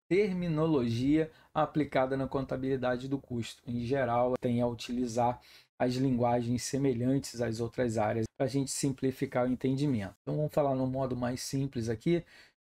Speaker 1: terminologia aplicada na contabilidade do custo. Em geral, tem a utilizar as linguagens semelhantes às outras áreas para a gente simplificar o entendimento. Então vamos falar no modo mais simples aqui,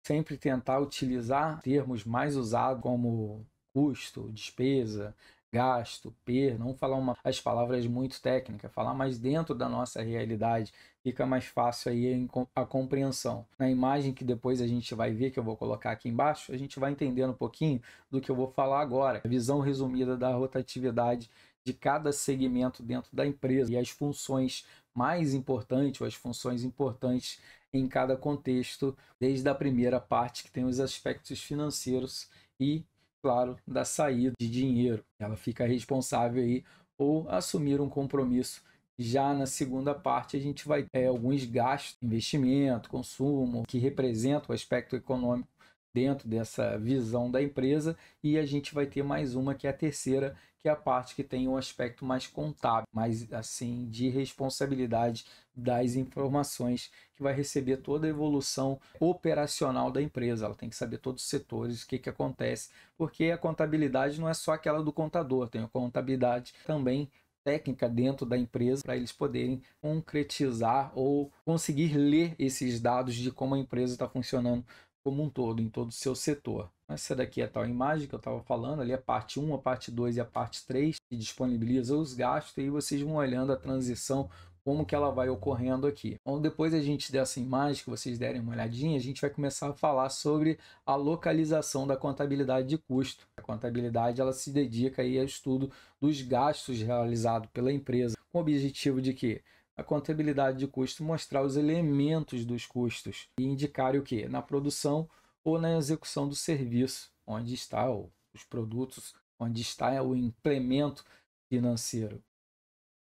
Speaker 1: sempre tentar utilizar termos mais usados como custo, despesa, gasto, per, não falar uma, as palavras muito técnicas, falar mais dentro da nossa realidade, fica mais fácil aí a compreensão. Na imagem que depois a gente vai ver, que eu vou colocar aqui embaixo, a gente vai entendendo um pouquinho do que eu vou falar agora. A visão resumida da rotatividade de cada segmento dentro da empresa e as funções mais importantes ou as funções importantes em cada contexto, desde a primeira parte que tem os aspectos financeiros e claro, da saída de dinheiro. Ela fica responsável aí ou assumir um compromisso. Já na segunda parte, a gente vai ter alguns gastos, investimento, consumo, que representam o aspecto econômico dentro dessa visão da empresa. E a gente vai ter mais uma, que é a terceira, que é a parte que tem um aspecto mais contábil, mais assim de responsabilidade das informações que vai receber toda a evolução operacional da empresa. Ela tem que saber todos os setores, o que, que acontece, porque a contabilidade não é só aquela do contador, tem a contabilidade também técnica dentro da empresa para eles poderem concretizar ou conseguir ler esses dados de como a empresa está funcionando como um todo, em todo o seu setor. Essa daqui é a tal imagem que eu estava falando, ali é a parte 1, a parte 2 e a parte 3, que disponibiliza os gastos, e aí vocês vão olhando a transição, como que ela vai ocorrendo aqui. Então, depois a gente dessa imagem, que vocês derem uma olhadinha, a gente vai começar a falar sobre a localização da contabilidade de custo. A contabilidade, ela se dedica aí ao estudo dos gastos realizados pela empresa, com o objetivo de que a contabilidade de custo mostrar os elementos dos custos e indicar o que? Na produção, ou na execução do serviço, onde está os produtos, onde está o implemento financeiro.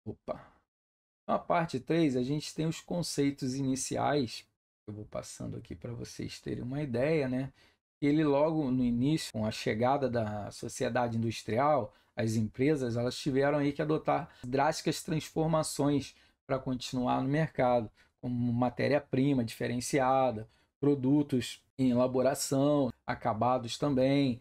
Speaker 1: Opa. Na então, parte 3, a gente tem os conceitos iniciais. Eu vou passando aqui para vocês terem uma ideia, né? Ele logo no início, com a chegada da sociedade industrial, as empresas, elas tiveram aí que adotar drásticas transformações para continuar no mercado, como matéria-prima diferenciada, produtos em elaboração, acabados também,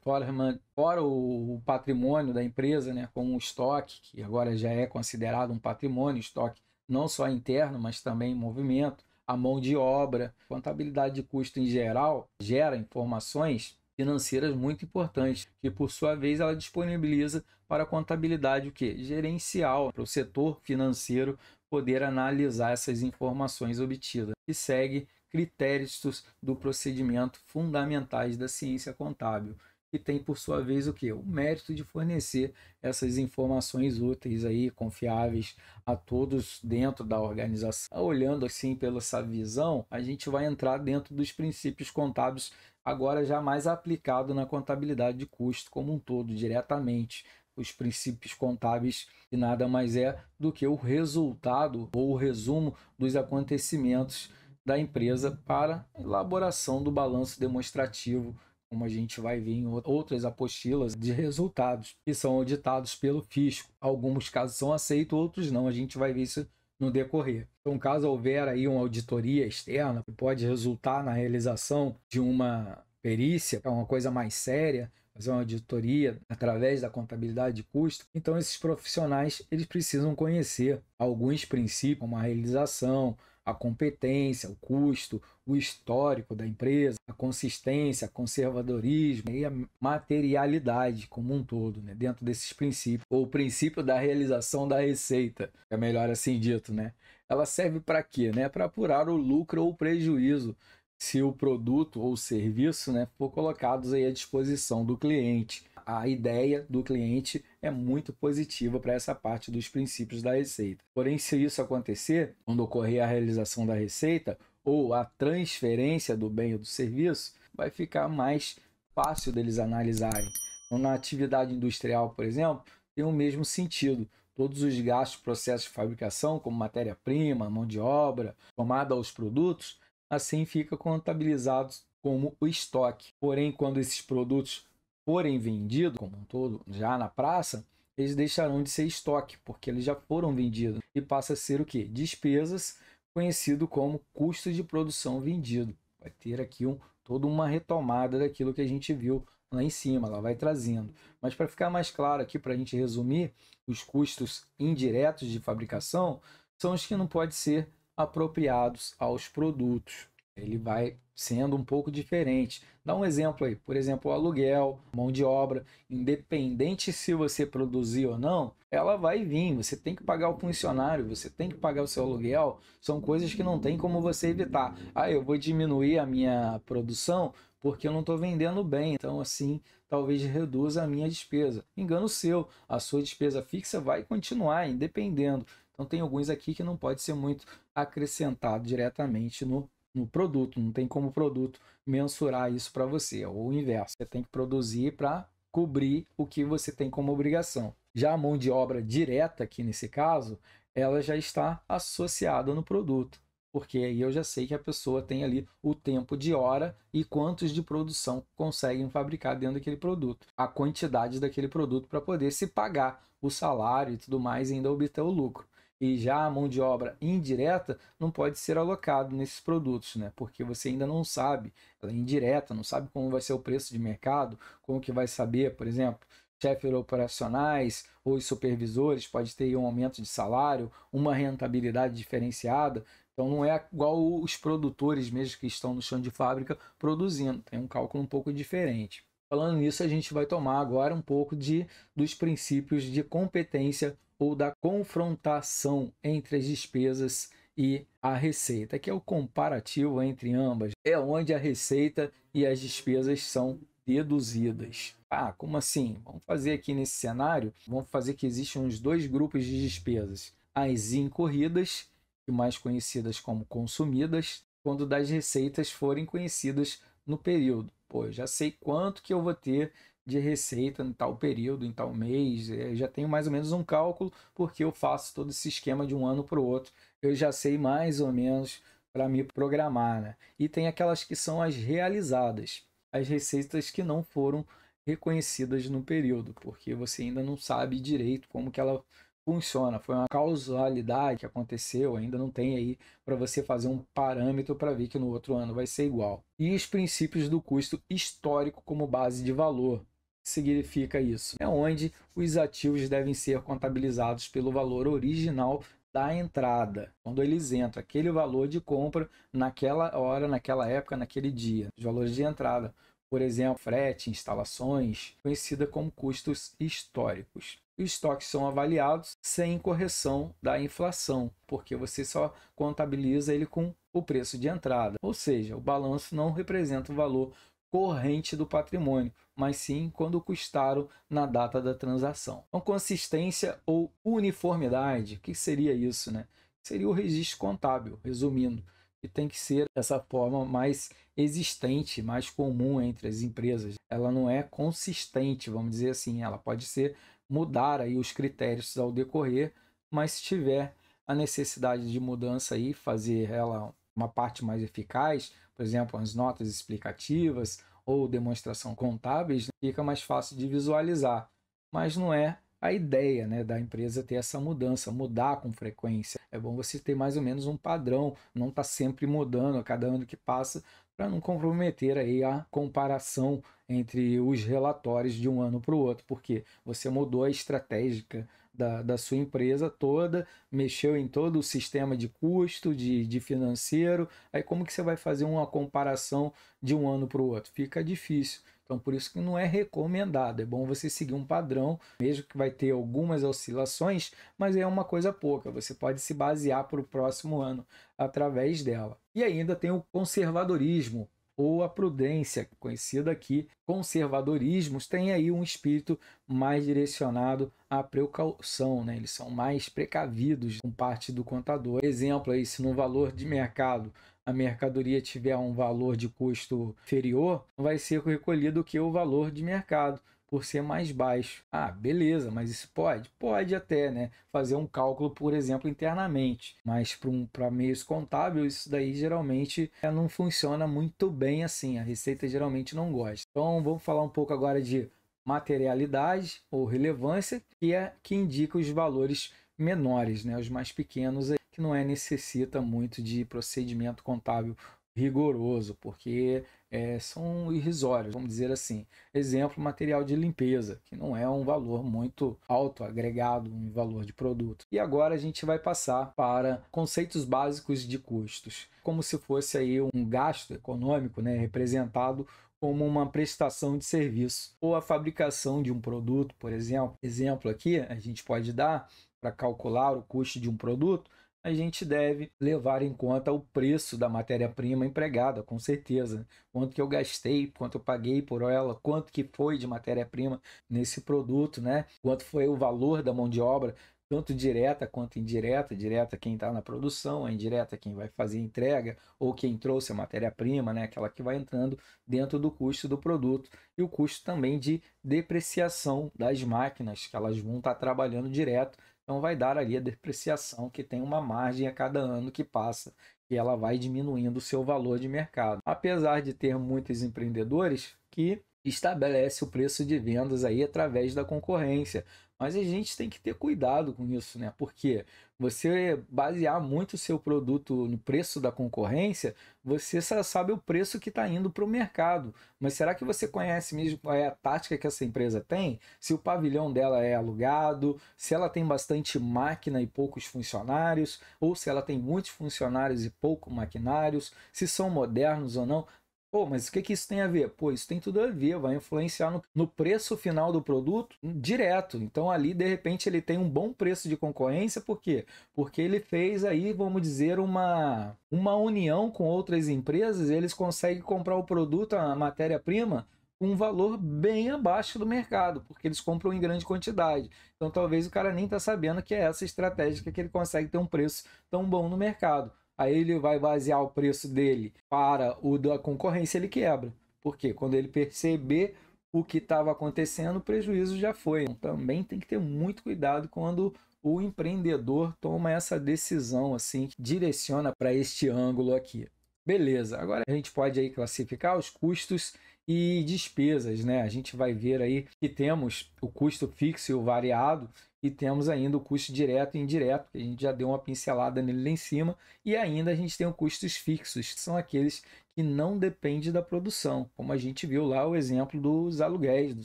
Speaker 1: fora, fora o patrimônio da empresa, né, como o estoque, que agora já é considerado um patrimônio, estoque não só interno, mas também em movimento, a mão de obra, contabilidade de custo em geral gera informações financeiras muito importantes, que por sua vez ela disponibiliza para a contabilidade o que gerencial, para o setor financeiro poder analisar essas informações obtidas. E segue critérios do procedimento fundamentais da ciência contábil, que tem por sua vez o que? O mérito de fornecer essas informações úteis aí, confiáveis a todos dentro da organização. Tá olhando assim pela essa visão, a gente vai entrar dentro dos princípios contábeis agora já mais aplicado na contabilidade de custo como um todo, diretamente, os princípios contábeis, e nada mais é do que o resultado ou o resumo dos acontecimentos da empresa para elaboração do balanço demonstrativo, como a gente vai ver em outras apostilas de resultados que são auditados pelo fisco. Alguns casos são aceitos, outros não. A gente vai ver isso no decorrer. Então, caso houver aí uma auditoria externa que pode resultar na realização de uma perícia, é uma coisa mais séria, fazer uma auditoria através da contabilidade de custo. Então, esses profissionais eles precisam conhecer alguns princípios, como a realização, a competência, o custo, o histórico da empresa, a consistência, conservadorismo e a materialidade como um todo, né? dentro desses princípios, ou o princípio da realização da receita, é melhor assim dito, né? Ela serve para quê? Né? Para apurar o lucro ou o prejuízo se o produto ou o serviço né, for colocados aí à disposição do cliente a, ideia do cliente é muito positiva para essa parte dos princípios da receita. Porém, se isso acontecer, quando ocorrer a realização da receita ou a transferência do bem ou do serviço, vai ficar mais fácil deles analisarem. Então, na atividade industrial, por exemplo, tem o mesmo sentido. Todos os gastos, processos de fabricação, como matéria-prima, mão de obra, tomada aos produtos, assim fica contabilizado como o estoque. Porém, quando esses produtos forem vendidos, como um todo, já na praça, eles deixarão de ser estoque, porque eles já foram vendidos. E passa a ser o que? Despesas, conhecido como custo de produção vendido. Vai ter aqui um, toda uma retomada daquilo que a gente viu lá em cima, ela vai trazendo. Mas para ficar mais claro aqui, para a gente resumir, os custos indiretos de fabricação são os que não podem ser apropriados aos produtos ele vai sendo um pouco diferente. Dá um exemplo aí, por exemplo, o aluguel, mão de obra, independente se você produzir ou não, ela vai vir. Você tem que pagar o funcionário, você tem que pagar o seu aluguel. São coisas que não tem como você evitar. Ah, eu vou diminuir a minha produção porque eu não estou vendendo bem, então assim talvez reduza a minha despesa. Engano seu, a sua despesa fixa vai continuar, independendo. Então tem alguns aqui que não pode ser muito acrescentado diretamente no no produto, não tem como o produto mensurar isso para você, ou é o inverso, você tem que produzir para cobrir o que você tem como obrigação. Já a mão de obra direta, aqui nesse caso, ela já está associada no produto, porque aí eu já sei que a pessoa tem ali o tempo de hora e quantos de produção conseguem fabricar dentro daquele produto, a quantidade daquele produto para poder se pagar o salário e tudo mais e ainda obter o lucro e já a mão de obra indireta não pode ser alocado nesses produtos, né? Porque você ainda não sabe, ela é indireta, não sabe como vai ser o preço de mercado, como que vai saber, por exemplo, chefes operacionais ou supervisores pode ter um aumento de salário, uma rentabilidade diferenciada. Então não é igual os produtores mesmo que estão no chão de fábrica produzindo, tem um cálculo um pouco diferente. Falando nisso, a gente vai tomar agora um pouco de dos princípios de competência ou da confrontação entre as despesas e a receita, que é o comparativo entre ambas, é onde a receita e as despesas são deduzidas. Ah, como assim? Vamos fazer aqui nesse cenário, vamos fazer que existem uns dois grupos de despesas: as incorridas, mais conhecidas como consumidas, quando das receitas forem conhecidas no período. Pô, já sei quanto que eu vou ter de receita em tal período, em tal mês, eu eh, já tenho mais ou menos um cálculo, porque eu faço todo esse esquema de um ano para o outro, eu já sei mais ou menos para me programar. Né? E tem aquelas que são as realizadas, as receitas que não foram reconhecidas no período, porque você ainda não sabe direito como que ela funciona. Foi uma causalidade que aconteceu, ainda não tem aí para você fazer um parâmetro para ver que no outro ano vai ser igual. E os princípios do custo histórico como base de valor significa isso? É onde os ativos devem ser contabilizados pelo valor original da entrada, quando eles entram, aquele valor de compra naquela hora, naquela época, naquele dia, os valores de entrada, por exemplo, frete, instalações, conhecida como custos históricos. Os estoques são avaliados sem correção da inflação, porque você só contabiliza ele com o preço de entrada, ou seja, o balanço não representa o valor corrente do patrimônio, mas sim quando custaram na data da transação. Então, consistência ou uniformidade, o que seria isso, né? Seria o registro contábil, resumindo, que tem que ser essa forma mais existente, mais comum entre as empresas. Ela não é consistente, vamos dizer assim, ela pode ser mudar aí os critérios ao decorrer, mas se tiver a necessidade de mudança aí, fazer ela uma parte mais eficaz, por exemplo, as notas explicativas ou demonstração contábeis, né, fica mais fácil de visualizar. Mas não é a ideia né, da empresa ter essa mudança, mudar com frequência. É bom você ter mais ou menos um padrão, não estar tá sempre mudando a cada ano que passa, para não comprometer aí a comparação entre os relatórios de um ano para o outro, porque você mudou a estratégica da, da sua empresa toda, mexeu em todo o sistema de custo, de, de financeiro. Aí como que você vai fazer uma comparação de um ano para o outro? Fica difícil. Então, por isso que não é recomendado. É bom você seguir um padrão, mesmo que vai ter algumas oscilações, mas é uma coisa pouca. Você pode se basear para o próximo ano através dela. E ainda tem o conservadorismo, ou a prudência, conhecida aqui conservadorismos, tem aí um espírito mais direcionado à precaução, né? Eles são mais precavidos com parte do contador. Exemplo aí, se no valor de mercado a mercadoria tiver um valor de custo inferior, vai ser recolhido que o valor de mercado por ser mais baixo. Ah, beleza, mas isso pode? Pode até, né? Fazer um cálculo, por exemplo, internamente. Mas para um, meios contábeis, isso daí geralmente é, não funciona muito bem assim. A Receita geralmente não gosta. Então vamos falar um pouco agora de materialidade ou relevância, que é que indica os valores menores, né? os mais pequenos, que não é necessita muito de procedimento contábil rigoroso, porque é, são irrisórios, vamos dizer assim. Exemplo, material de limpeza, que não é um valor muito alto agregado um valor de produto. E agora a gente vai passar para conceitos básicos de custos, como se fosse aí um gasto econômico, né, representado como uma prestação de serviço ou a fabricação de um produto, por exemplo. Exemplo aqui, a gente pode dar para calcular o custo de um produto, a gente deve levar em conta o preço da matéria-prima empregada, com certeza. Quanto que eu gastei, quanto eu paguei por ela, quanto que foi de matéria-prima nesse produto, né? Quanto foi o valor da mão de obra, tanto direta quanto indireta, direta quem está na produção, a indireta quem vai fazer a entrega ou quem trouxe a matéria-prima, né? aquela que vai entrando dentro do custo do produto e o custo também de depreciação das máquinas que elas vão estar tá trabalhando direto então vai dar ali a depreciação que tem uma margem a cada ano que passa e ela vai diminuindo o seu valor de mercado. Apesar de ter muitos empreendedores que estabelece o preço de vendas aí através da concorrência, mas a gente tem que ter cuidado com isso, né? Porque você basear muito o seu produto no preço da concorrência, você só sabe o preço que está indo para o mercado. Mas será que você conhece mesmo qual é a tática que essa empresa tem? Se o pavilhão dela é alugado, se ela tem bastante máquina e poucos funcionários, ou se ela tem muitos funcionários e pouco maquinários, se são modernos ou não. Pô, mas o que, que isso tem a ver? Pô, isso tem tudo a ver, vai influenciar no, no preço final do produto hum, direto. Então ali, de repente, ele tem um bom preço de concorrência, por quê? Porque ele fez aí, vamos dizer, uma, uma união com outras empresas, eles conseguem comprar o produto, a matéria-prima, um valor bem abaixo do mercado, porque eles compram em grande quantidade. Então talvez o cara nem está sabendo que é essa estratégia que ele consegue ter um preço tão bom no mercado aí ele vai basear o preço dele para o da concorrência, ele quebra. Porque quando ele perceber o que estava acontecendo, o prejuízo já foi. Então, também tem que ter muito cuidado quando o empreendedor toma essa decisão assim, direciona para este ângulo aqui. Beleza, agora a gente pode aí classificar os custos e despesas, né? A gente vai ver aí que temos o custo fixo e o variado e temos ainda o custo direto e indireto, que a gente já deu uma pincelada nele lá em cima, e ainda a gente tem os custos fixos, que são aqueles que não dependem da produção, como a gente viu lá o exemplo dos aluguéis, do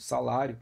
Speaker 1: salário,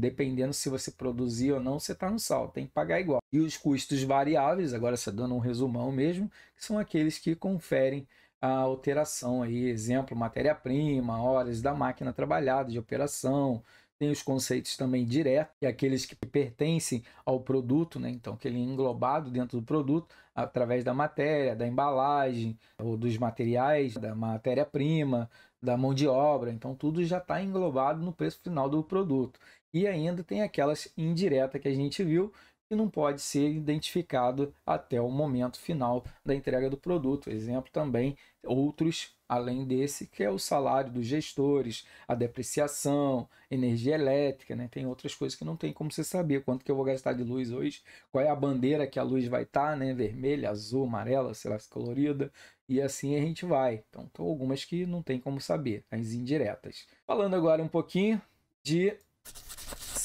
Speaker 1: dependendo se você produzir ou não, você está no sal, tem que pagar igual. E os custos variáveis, agora você dando um resumão mesmo, que são aqueles que conferem a alteração aí, exemplo, matéria-prima, horas da máquina trabalhada de operação, tem os conceitos também direto e é aqueles que pertencem ao produto, né? então que ele é englobado dentro do produto através da matéria, da embalagem ou dos materiais, da matéria-prima, da mão de obra, então tudo já está englobado no preço final do produto. E ainda tem aquelas indiretas que a gente viu, e não pode ser identificado até o momento final da entrega do produto. Exemplo também, outros além desse, que é o salário dos gestores, a depreciação, energia elétrica, né? tem outras coisas que não tem como você saber quanto que eu vou gastar de luz hoje, qual é a bandeira que a luz vai estar, tá, né? vermelha, azul, amarela, sei lá, colorida, e assim a gente vai. Então, tem algumas que não tem como saber, as indiretas. Falando agora um pouquinho de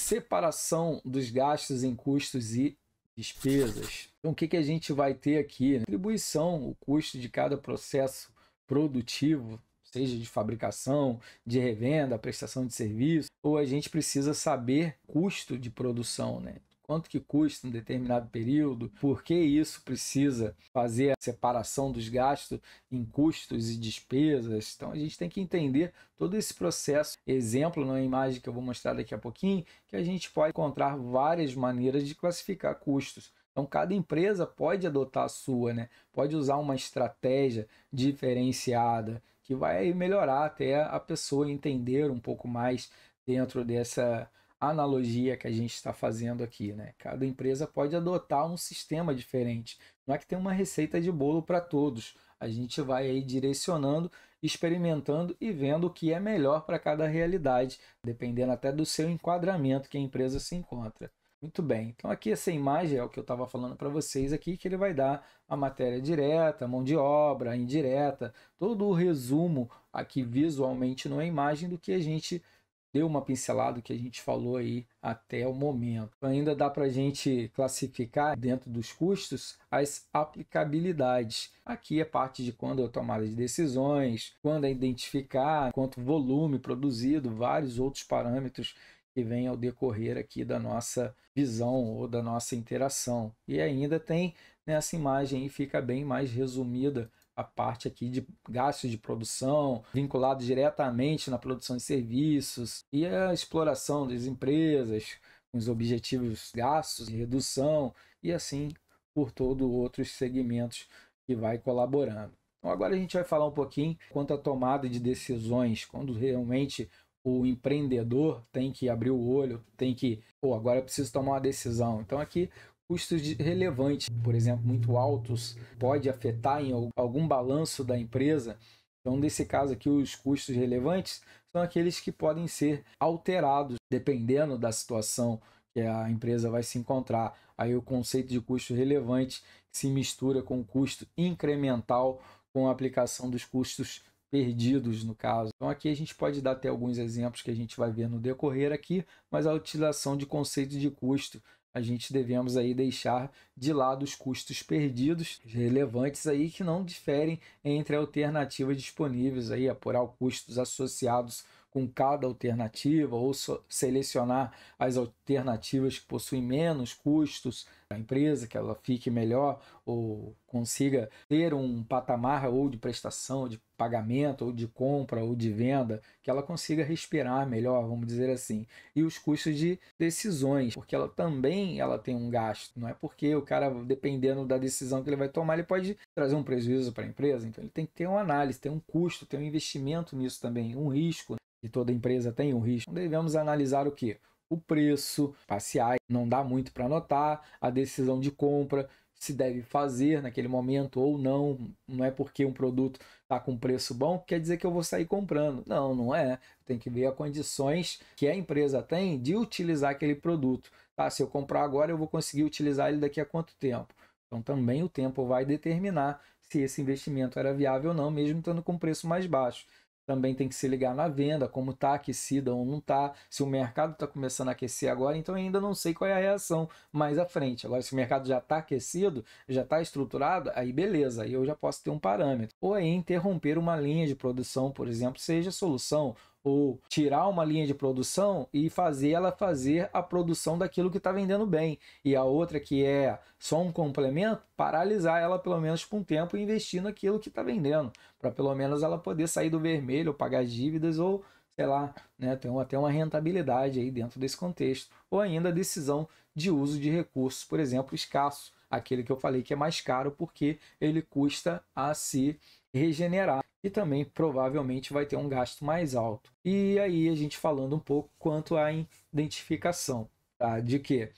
Speaker 1: separação dos gastos em custos e despesas. Então, o que, que a gente vai ter aqui? Né? Atribuição, o custo de cada processo produtivo, seja de fabricação, de revenda, prestação de serviço, ou a gente precisa saber custo de produção, né? quanto que custa um determinado período, por que isso precisa fazer a separação dos gastos em custos e despesas. Então a gente tem que entender todo esse processo. Exemplo, na imagem que eu vou mostrar daqui a pouquinho, que a gente pode encontrar várias maneiras de classificar custos. Então, cada empresa pode adotar a sua, né? pode usar uma estratégia diferenciada que vai melhorar até a pessoa entender um pouco mais dentro dessa analogia que a gente está fazendo aqui, né? Cada empresa pode adotar um sistema diferente. Não é que tem uma receita de bolo para todos. A gente vai aí direcionando, experimentando e vendo o que é melhor para cada realidade, dependendo até do seu enquadramento que a empresa se encontra. Muito bem, então aqui essa imagem é o que eu estava falando para vocês aqui, que ele vai dar a matéria direta, mão de obra, indireta, todo o resumo aqui visualmente numa imagem do que a gente deu uma pincelada que a gente falou aí até o momento. Ainda dá para a gente classificar dentro dos custos as aplicabilidades. Aqui é parte de quando é tomada de decisões, quando é identificar, quanto volume produzido, vários outros parâmetros que vem ao decorrer aqui da nossa visão ou da nossa interação. E ainda tem nessa né, imagem e fica bem mais resumida a parte aqui de gastos de produção, vinculado diretamente na produção de serviços e a exploração das empresas, com os objetivos gastos de redução e assim por todo outros segmentos que vai colaborando. Então agora a gente vai falar um pouquinho quanto à tomada de decisões, quando realmente o empreendedor tem que abrir o olho, tem que, ou agora eu preciso tomar uma decisão. Então aqui custos relevantes, por exemplo, muito altos, pode afetar em algum balanço da empresa. Então, nesse caso aqui, os custos relevantes são aqueles que podem ser alterados dependendo da situação que a empresa vai se encontrar. Aí o conceito de custo relevante se mistura com o custo incremental com a aplicação dos custos perdidos no caso. Então aqui a gente pode dar até alguns exemplos que a gente vai ver no decorrer aqui, mas a utilização de conceitos de custo a gente devemos aí deixar de lado os custos perdidos relevantes aí que não diferem entre alternativas disponíveis aí, apurar custos associados com cada alternativa ou selecionar as alternativas que possuem menos custos para a empresa, que ela fique melhor ou consiga ter um patamar ou de prestação, de pagamento, ou de compra, ou de venda, que ela consiga respirar melhor, vamos dizer assim. E os custos de decisões, porque ela também ela tem um gasto, não é porque o cara, dependendo da decisão que ele vai tomar, ele pode trazer um prejuízo para a empresa, então ele tem que ter uma análise, tem um custo, tem um investimento nisso também, um risco né? de toda empresa tem um risco. devemos analisar o que? O preço, parciais, não dá muito para anotar, a decisão de compra, se deve fazer naquele momento ou não. Não é porque um produto está com preço bom, quer dizer que eu vou sair comprando. Não, não é. Tem que ver as condições que a empresa tem de utilizar aquele produto. Tá, se eu comprar agora, eu vou conseguir utilizar ele daqui a quanto tempo? Então também o tempo vai determinar se esse investimento era viável ou não, mesmo estando com preço mais baixo também tem que se ligar na venda, como está aquecida ou não está, se o mercado está começando a aquecer agora, então ainda não sei qual é a reação mais à frente. Agora, se o mercado já está aquecido, já está estruturado, aí beleza, aí eu já posso ter um parâmetro. Ou aí é interromper uma linha de produção, por exemplo, seja solução ou tirar uma linha de produção e fazer ela fazer a produção daquilo que está vendendo bem. E a outra, que é só um complemento, paralisar ela pelo menos por um tempo e investir naquilo que está vendendo, para pelo menos ela poder sair do vermelho, pagar dívidas ou sei lá, né, até uma rentabilidade aí dentro desse contexto, ou ainda a decisão de uso de recursos, por exemplo, escasso, aquele que eu falei que é mais caro porque ele custa a se si regenerar e também provavelmente vai ter um gasto mais alto. E aí a gente falando um pouco quanto à identificação, tá? De quê?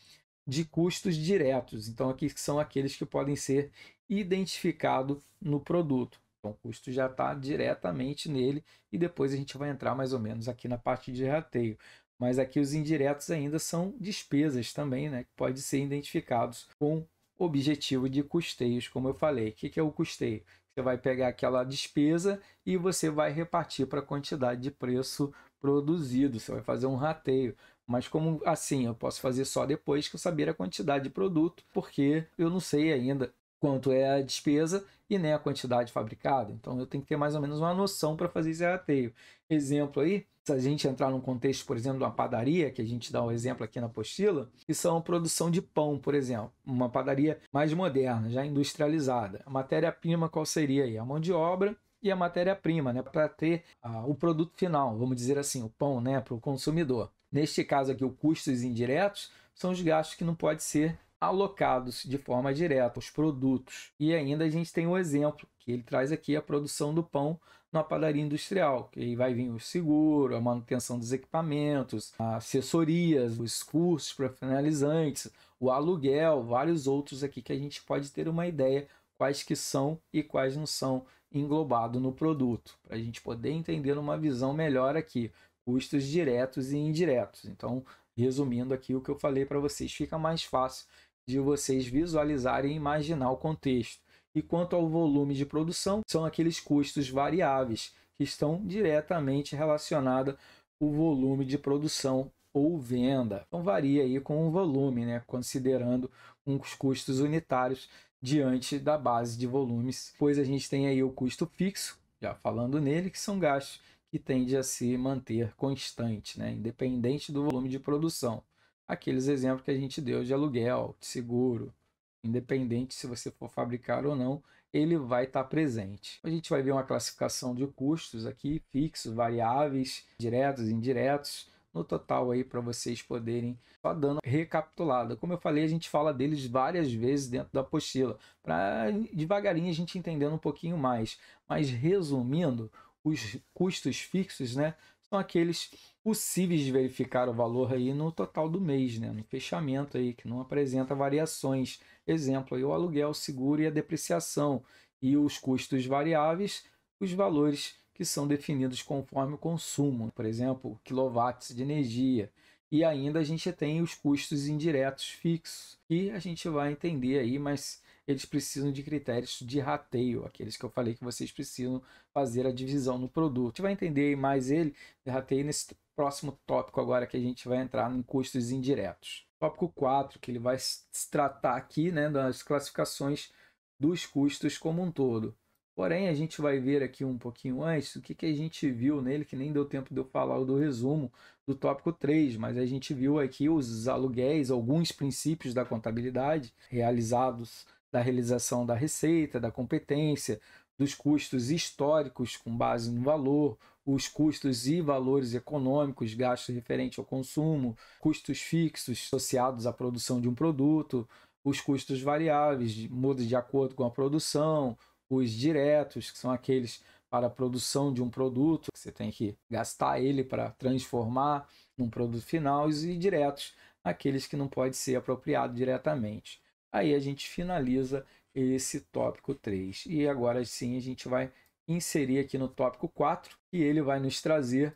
Speaker 1: De custos diretos. Então aqui são aqueles que podem ser identificados no produto. Então o custo já está diretamente nele e depois a gente vai entrar mais ou menos aqui na parte de rateio. Mas aqui os indiretos ainda são despesas também, né? Que podem ser identificados com objetivo de custeios, como eu falei. O que é o custeio? Você vai pegar aquela despesa e você vai repartir para a quantidade de preço produzido. Você vai fazer um rateio. Mas como assim? Eu posso fazer só depois que eu saber a quantidade de produto, porque eu não sei ainda quanto é a despesa e nem né, a quantidade fabricada. Então eu tenho que ter mais ou menos uma noção para fazer esse rateio. Exemplo aí, se a gente entrar num contexto, por exemplo, de uma padaria, que a gente dá um exemplo aqui na apostila, que são produção de pão, por exemplo, uma padaria mais moderna, já industrializada. A matéria-prima qual seria aí? A mão de obra e a matéria-prima, né, para ter ah, o produto final, vamos dizer assim, o pão, né, para o consumidor. Neste caso aqui, os custos indiretos são os gastos que não pode ser alocados de forma direta aos produtos. E ainda a gente tem um exemplo que ele traz aqui a produção do pão na padaria industrial, que aí vai vir o seguro, a manutenção dos equipamentos, assessorias, os cursos para finalizantes, o aluguel, vários outros aqui que a gente pode ter uma ideia quais que são e quais não são englobado no produto, para a gente poder entender uma visão melhor aqui, custos diretos e indiretos. Então, resumindo aqui o que eu falei para vocês, fica mais fácil de vocês visualizarem e imaginar o contexto. E quanto ao volume de produção, são aqueles custos variáveis que estão diretamente relacionados ao volume de produção ou venda. Então varia aí com o volume, né? considerando os custos unitários diante da base de volumes, pois a gente tem aí o custo fixo, já falando nele, que são gastos que tende a se manter constante, né? independente do volume de produção aqueles exemplos que a gente deu de aluguel, de seguro, independente se você for fabricar ou não, ele vai estar tá presente. A gente vai ver uma classificação de custos aqui, fixos, variáveis, diretos, indiretos, no total aí para vocês poderem só tá dando recapitulada. Como eu falei, a gente fala deles várias vezes dentro da apostila, para devagarinho a gente entendendo um pouquinho mais. Mas resumindo, os custos fixos, né, são aqueles possíveis de verificar o valor aí no total do mês, né? no fechamento aí, que não apresenta variações. Exemplo, aí, o aluguel, o seguro e a depreciação e os custos variáveis, os valores que são definidos conforme o consumo, por exemplo, quilowatts de energia. E ainda a gente tem os custos indiretos fixos, que a gente vai entender aí, mas eles precisam de critérios de rateio, aqueles que eu falei que vocês precisam fazer a divisão no produto. A gente vai entender mais ele, rateio nesse próximo tópico agora que a gente vai entrar em custos indiretos. Tópico 4, que ele vai se tratar aqui né, das classificações dos custos como um todo. Porém, a gente vai ver aqui um pouquinho antes o que, que a gente viu nele, que nem deu tempo de eu falar do resumo do tópico 3, mas a gente viu aqui os aluguéis, alguns princípios da contabilidade realizados da realização da receita, da competência, dos custos históricos com base no valor, os custos e valores econômicos, gastos referentes ao consumo, custos fixos associados à produção de um produto, os custos variáveis mudam de acordo com a produção, os diretos, que são aqueles para a produção de um produto, você tem que gastar ele para transformar num produto final, e diretos, aqueles que não pode ser apropriado diretamente. Aí a gente finaliza esse tópico 3. E agora sim a gente vai inserir aqui no tópico 4 e ele vai nos trazer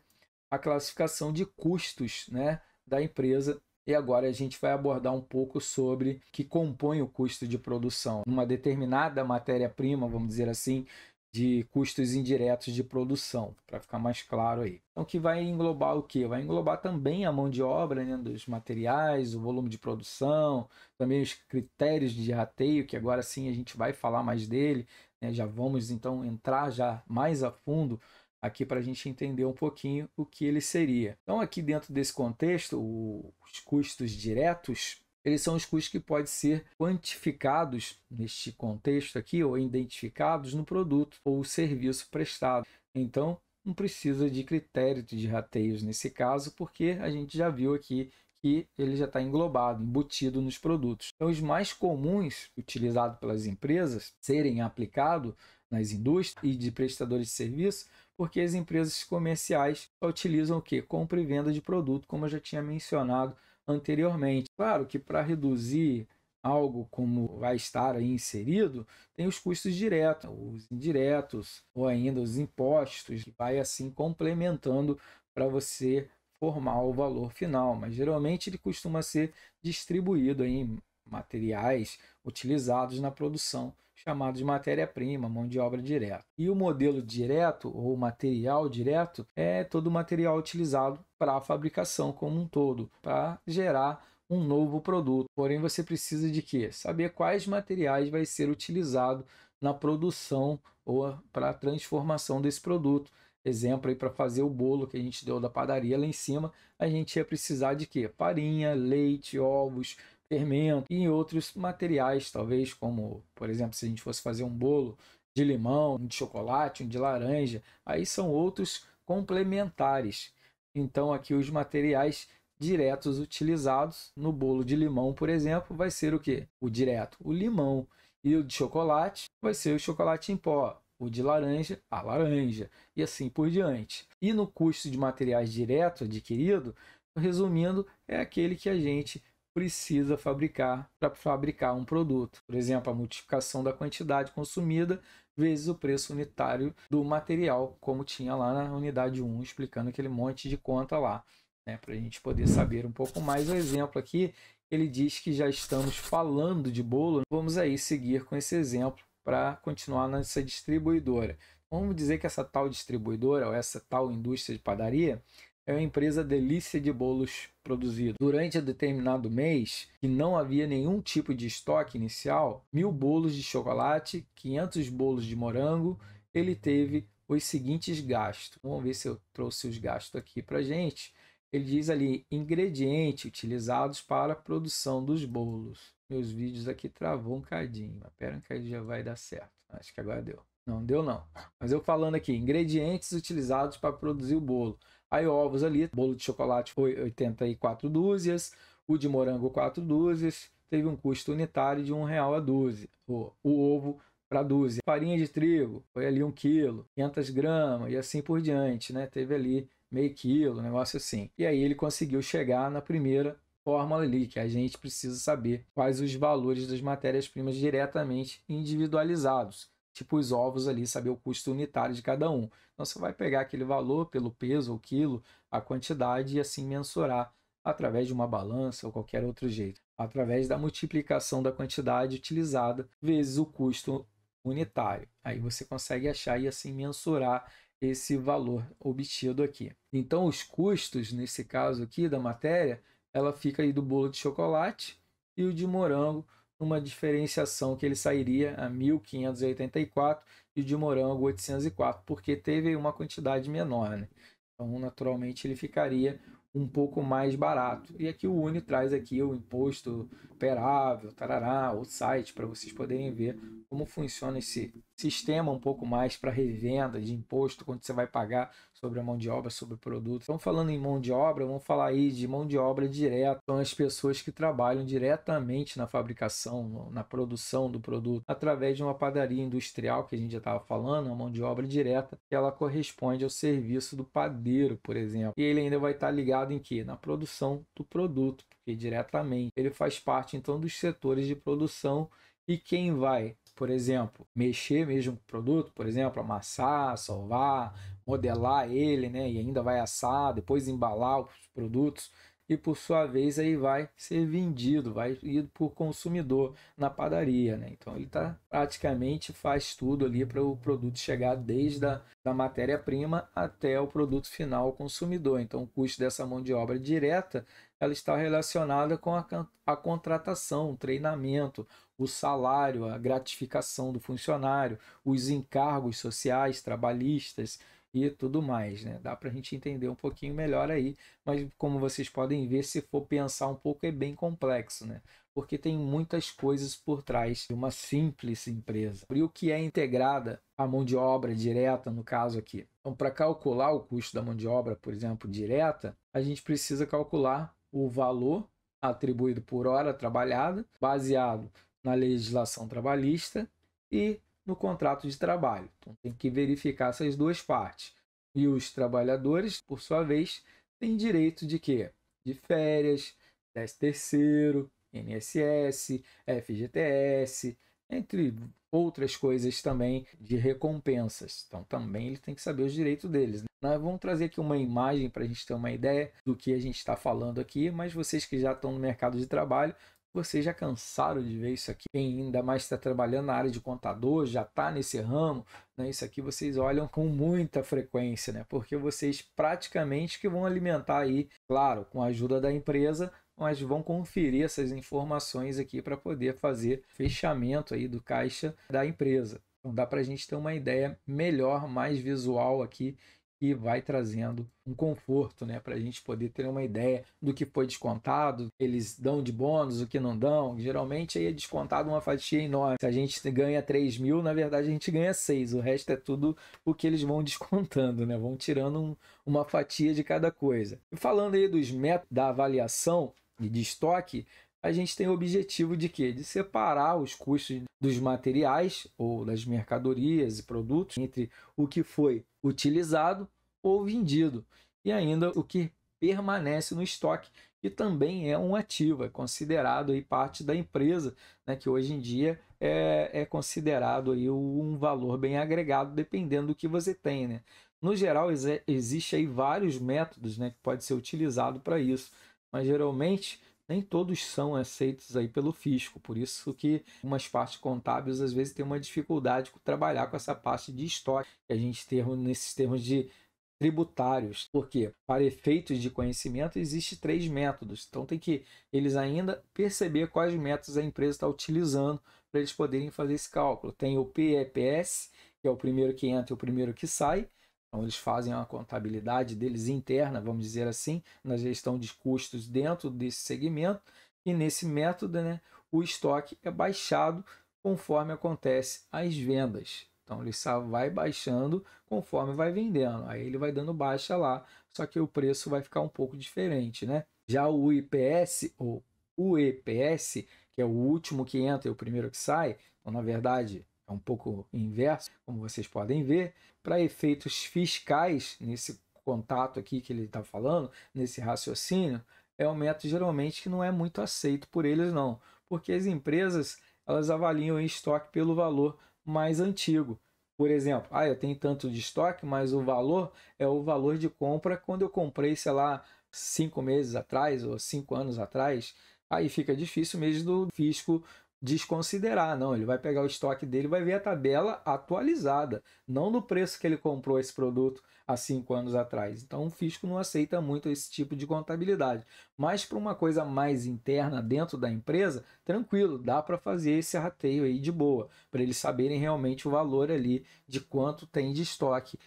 Speaker 1: a classificação de custos né, da empresa. E agora a gente vai abordar um pouco sobre que compõe o custo de produção. Uma determinada matéria-prima, vamos dizer assim, de custos indiretos de produção, para ficar mais claro aí. Então, que vai englobar o que? Vai englobar também a mão de obra né, dos materiais, o volume de produção, também os critérios de rateio, que agora sim a gente vai falar mais dele, né? Já vamos então entrar já mais a fundo aqui para a gente entender um pouquinho o que ele seria. Então, aqui dentro desse contexto, o, os custos diretos eles são os custos que podem ser quantificados neste contexto aqui ou identificados no produto ou serviço prestado. Então, não precisa de critério de rateios nesse caso, porque a gente já viu aqui que ele já está englobado, embutido nos produtos. Então, os mais comuns utilizados pelas empresas serem aplicados nas indústrias e de prestadores de serviço, porque as empresas comerciais utilizam o que? Compra e venda de produto, como eu já tinha mencionado anteriormente. Claro que para reduzir algo como vai estar aí inserido, tem os custos diretos, os indiretos ou ainda os impostos, vai assim complementando para você formar o valor final, mas geralmente ele costuma ser distribuído em materiais utilizados na produção, chamado de matéria-prima, mão de obra direta. E o modelo direto ou material direto é todo o material utilizado para a fabricação como um todo, para gerar um novo produto. Porém, você precisa de quê? Saber quais materiais vai ser utilizado na produção ou para a transformação desse produto exemplo aí para fazer o bolo que a gente deu da padaria lá em cima, a gente ia precisar de quê? Farinha, leite, ovos, fermento e outros materiais, talvez como, por exemplo, se a gente fosse fazer um bolo de limão, um de chocolate, um de laranja, aí são outros complementares. Então aqui os materiais diretos utilizados no bolo de limão, por exemplo, vai ser o que? O direto, o limão. E o de chocolate vai ser o chocolate em pó o de laranja, a laranja, e assim por diante. E no custo de materiais direto adquirido, resumindo, é aquele que a gente precisa fabricar para fabricar um produto. Por exemplo, a multiplicação da quantidade consumida vezes o preço unitário do material, como tinha lá na unidade 1, explicando aquele monte de conta lá, né? para a gente poder saber um pouco mais. O exemplo aqui, ele diz que já estamos falando de bolo, vamos aí seguir com esse exemplo para continuar nessa distribuidora. Então, vamos dizer que essa tal distribuidora ou essa tal indústria de padaria é uma empresa delícia de bolos produzido. Durante determinado mês, que não havia nenhum tipo de estoque inicial, mil bolos de chocolate, 500 bolos de morango, ele teve os seguintes gastos. Vamos ver se eu trouxe os gastos aqui para gente. Ele diz ali ingredientes utilizados para a produção dos bolos meus vídeos aqui travou um cadinho. Mas pera que aí já vai dar certo. Acho que agora deu. Não deu não. Mas eu falando aqui, ingredientes utilizados para produzir o bolo. Aí ovos ali, bolo de chocolate foi 84 dúzias, o de morango 4 dúzias, teve um custo unitário de um real a dúzia. O, o ovo para dúzia. Farinha de trigo foi ali um quilo, 500 gramas e assim por diante, né? Teve ali meio quilo, um negócio assim. E aí ele conseguiu chegar na primeira fórmula ali, que a gente precisa saber quais os valores das matérias-primas diretamente individualizados. Tipo os ovos ali, saber o custo unitário de cada um. Então você vai pegar aquele valor pelo peso ou quilo, a quantidade e assim mensurar através de uma balança ou qualquer outro jeito, através da multiplicação da quantidade utilizada vezes o custo unitário. Aí você consegue achar e assim mensurar esse valor obtido aqui. Então, os custos, nesse caso aqui da matéria, ela fica aí do bolo de chocolate e o de morango numa diferenciação que ele sairia a 1584 e o de morango 804, porque teve uma quantidade menor, né? Então, naturalmente, ele ficaria um pouco mais barato. E aqui o Uni traz aqui o imposto perável, tarará, o site, para vocês poderem ver como funciona esse sistema um pouco mais para revenda de imposto, quando você vai pagar sobre a mão de obra, sobre o produto. Então, falando em mão de obra, vamos falar aí de mão de obra direta. São as pessoas que trabalham diretamente na fabricação, na produção do produto, através de uma padaria industrial, que a gente já estava falando, a mão de obra direta, que ela corresponde ao serviço do padeiro, por exemplo. E ele ainda vai estar tá ligado em que? Na produção do produto, porque diretamente ele faz parte, então, dos setores de produção e quem vai por exemplo, mexer mesmo com o produto, por exemplo, amassar, solvar, modelar ele, né? E ainda vai assar, depois embalar os produtos e por sua vez aí vai ser vendido, vai ir por consumidor na padaria, né? Então ele tá praticamente faz tudo ali para o produto chegar desde a da matéria-prima até o produto final ao consumidor. Então o custo dessa mão de obra direta, ela está relacionada com a, a contratação, treinamento, o salário, a gratificação do funcionário, os encargos sociais, trabalhistas e tudo mais, né? Dá para a gente entender um pouquinho melhor aí, mas como vocês podem ver, se for pensar um pouco é bem complexo, né? Porque tem muitas coisas por trás de uma simples empresa. E o que é integrada a mão de obra direta, no caso aqui? Então, para calcular o custo da mão de obra, por exemplo, direta, a gente precisa calcular o valor atribuído por hora trabalhada, baseado na legislação trabalhista e no contrato de trabalho. Então, tem que verificar essas duas partes. E os trabalhadores, por sua vez, têm direito de quê? De férias, 10 terceiro, NSS, FGTS, entre outras coisas também de recompensas. Então também ele tem que saber os direitos deles. Né? Nós vamos trazer aqui uma imagem para a gente ter uma ideia do que a gente está falando aqui, mas vocês que já estão no mercado de trabalho vocês já cansaram de ver isso aqui? Quem ainda mais está trabalhando na área de contador, já está nesse ramo, né? isso aqui vocês olham com muita frequência, né? porque vocês praticamente que vão alimentar aí, claro, com a ajuda da empresa, mas vão conferir essas informações aqui para poder fazer fechamento aí do caixa da empresa. Então dá para a gente ter uma ideia melhor, mais visual aqui que vai trazendo um conforto, né, para a gente poder ter uma ideia do que foi descontado, eles dão de bônus, o que não dão. Geralmente aí é descontado uma fatia enorme. Se a gente ganha 3 mil, na verdade a gente ganha 6. O resto é tudo o que eles vão descontando, né? Vão tirando um, uma fatia de cada coisa. E falando aí dos métodos da avaliação, de estoque, a gente tem o objetivo de quê? De separar os custos dos materiais ou das mercadorias e produtos entre o que foi utilizado ou vendido e ainda o que permanece no estoque, que também é um ativo, é considerado aí parte da empresa, né, que hoje em dia é, é considerado aí um valor bem agregado, dependendo do que você tem. Né? No geral, existe aí vários métodos né, que pode ser utilizado para isso, mas geralmente nem todos são aceitos aí pelo fisco, por isso que umas partes contábeis às vezes tem uma dificuldade com trabalhar com essa parte de história que a gente tem nesses termos de tributários, porque para efeitos de conhecimento existe três métodos, então tem que eles ainda perceber quais métodos a empresa está utilizando para eles poderem fazer esse cálculo. Tem o PEPS, que é o primeiro que entra e o primeiro que sai, então, eles fazem a contabilidade deles interna, vamos dizer assim, na gestão de custos dentro desse segmento. E nesse método, né, o estoque é baixado conforme acontece as vendas. Então ele só vai baixando conforme vai vendendo. Aí ele vai dando baixa lá, só que o preço vai ficar um pouco diferente, né? Já o IPS ou o EPS, que é o último que entra e o primeiro que sai, então na verdade é um pouco inverso, como vocês podem ver. Para efeitos fiscais, nesse contato aqui que ele está falando, nesse raciocínio, é um método geralmente que não é muito aceito por eles não, porque as empresas elas avaliam o estoque pelo valor mais antigo. Por exemplo, ah, eu tenho tanto de estoque, mas o valor é o valor de compra quando eu comprei, sei lá, cinco meses atrás ou cinco anos atrás. Aí fica difícil mesmo do fisco desconsiderar, não. Ele vai pegar o estoque dele, vai ver a tabela atualizada, não do preço que ele comprou esse produto há cinco anos atrás. Então, o fisco não aceita muito esse tipo de contabilidade. Mas para uma coisa mais interna dentro da empresa, tranquilo, dá para fazer esse rateio aí de boa, para eles saberem realmente o valor ali de quanto tem de estoque,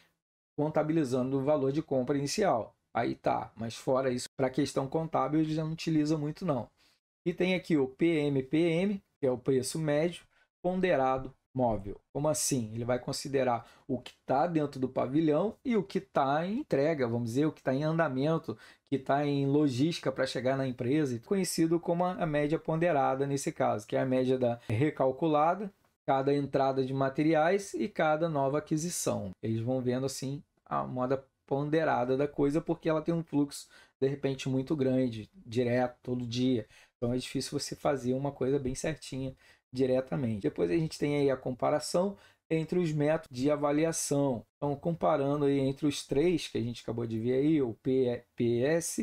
Speaker 1: contabilizando o valor de compra inicial. Aí tá, mas fora isso, para questão contábil, eles já não utilizam muito não. E tem aqui o PMPM, que é o preço médio ponderado móvel. Como assim? Ele vai considerar o que está dentro do pavilhão e o que está em entrega, vamos dizer, o que está em andamento, que está em logística para chegar na empresa, conhecido como a média ponderada nesse caso, que é a média da recalculada, cada entrada de materiais e cada nova aquisição. Eles vão vendo assim a moda ponderada da coisa, porque ela tem um fluxo de repente muito grande, direto, todo dia. Então é difícil você fazer uma coisa bem certinha diretamente. Depois a gente tem aí a comparação entre os métodos de avaliação. Então, comparando aí entre os três que a gente acabou de ver aí, o PPS,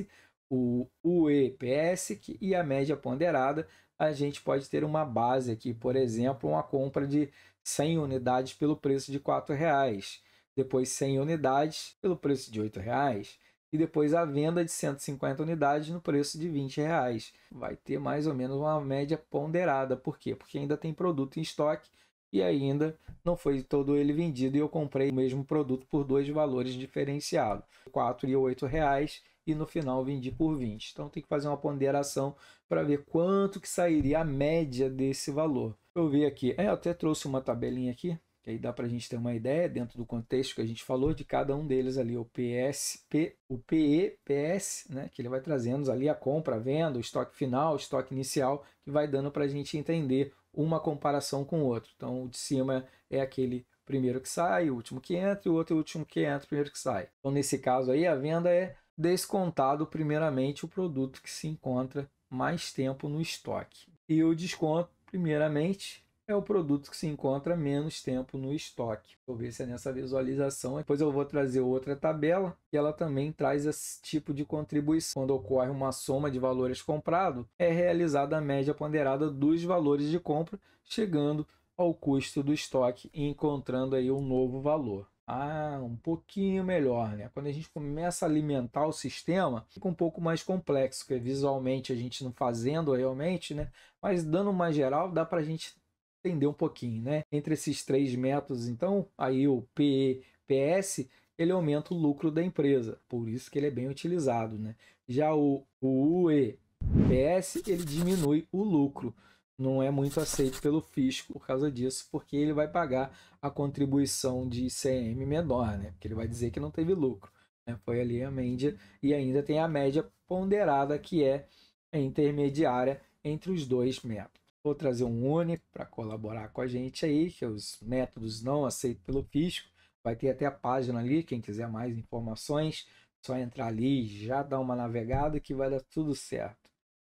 Speaker 1: o UEPS e a média ponderada, a gente pode ter uma base aqui, por exemplo, uma compra de 100 unidades pelo preço de R$ reais, depois 100 unidades pelo preço de R$ reais, e depois a venda de 150 unidades no preço de 20 reais. Vai ter mais ou menos uma média ponderada. Por quê? Porque ainda tem produto em estoque e ainda não foi todo ele vendido e eu comprei o mesmo produto por dois valores diferenciados, 4 e 8 reais e no final vendi por 20. Então tem que fazer uma ponderação para ver quanto que sairia a média desse valor. Eu vi aqui, é, eu até trouxe uma tabelinha aqui que aí dá para a gente ter uma ideia dentro do contexto que a gente falou de cada um deles ali, o PS, P, o PE, PS, né, que ele vai trazendo ali a compra, a venda, o estoque final, o estoque inicial, que vai dando para a gente entender uma comparação com o outro. Então, o de cima é aquele primeiro que sai, o último que entra, e o outro é o último que entra, o primeiro que sai. Então, nesse caso aí, a venda é descontado primeiramente o produto que se encontra mais tempo no estoque. E o desconto, primeiramente, é o produto que se encontra menos tempo no estoque. Vou ver se é nessa visualização. Depois eu vou trazer outra tabela que ela também traz esse tipo de contribuição. Quando ocorre uma soma de valores comprados, é realizada a média ponderada dos valores de compra, chegando ao custo do estoque e encontrando aí um novo valor. Ah, um pouquinho melhor, né? Quando a gente começa a alimentar o sistema, fica um pouco mais complexo, que visualmente a gente não fazendo realmente, né? Mas dando uma geral, dá para a gente entender um pouquinho, né? Entre esses três métodos, então, aí o PEPS, ele aumenta o lucro da empresa, por isso que ele é bem utilizado, né? Já o, o UEPS, ele diminui o lucro, não é muito aceito pelo fisco por causa disso, porque ele vai pagar a contribuição de ICM menor, né? Porque ele vai dizer que não teve lucro, né? Foi ali a média, e ainda tem a média ponderada, que é intermediária entre os dois métodos. Vou trazer um único para colaborar com a gente aí, que é os métodos não aceitos pelo fisco. Vai ter até a página ali, quem quiser mais informações, só entrar ali e já dar uma navegada que vai dar tudo certo.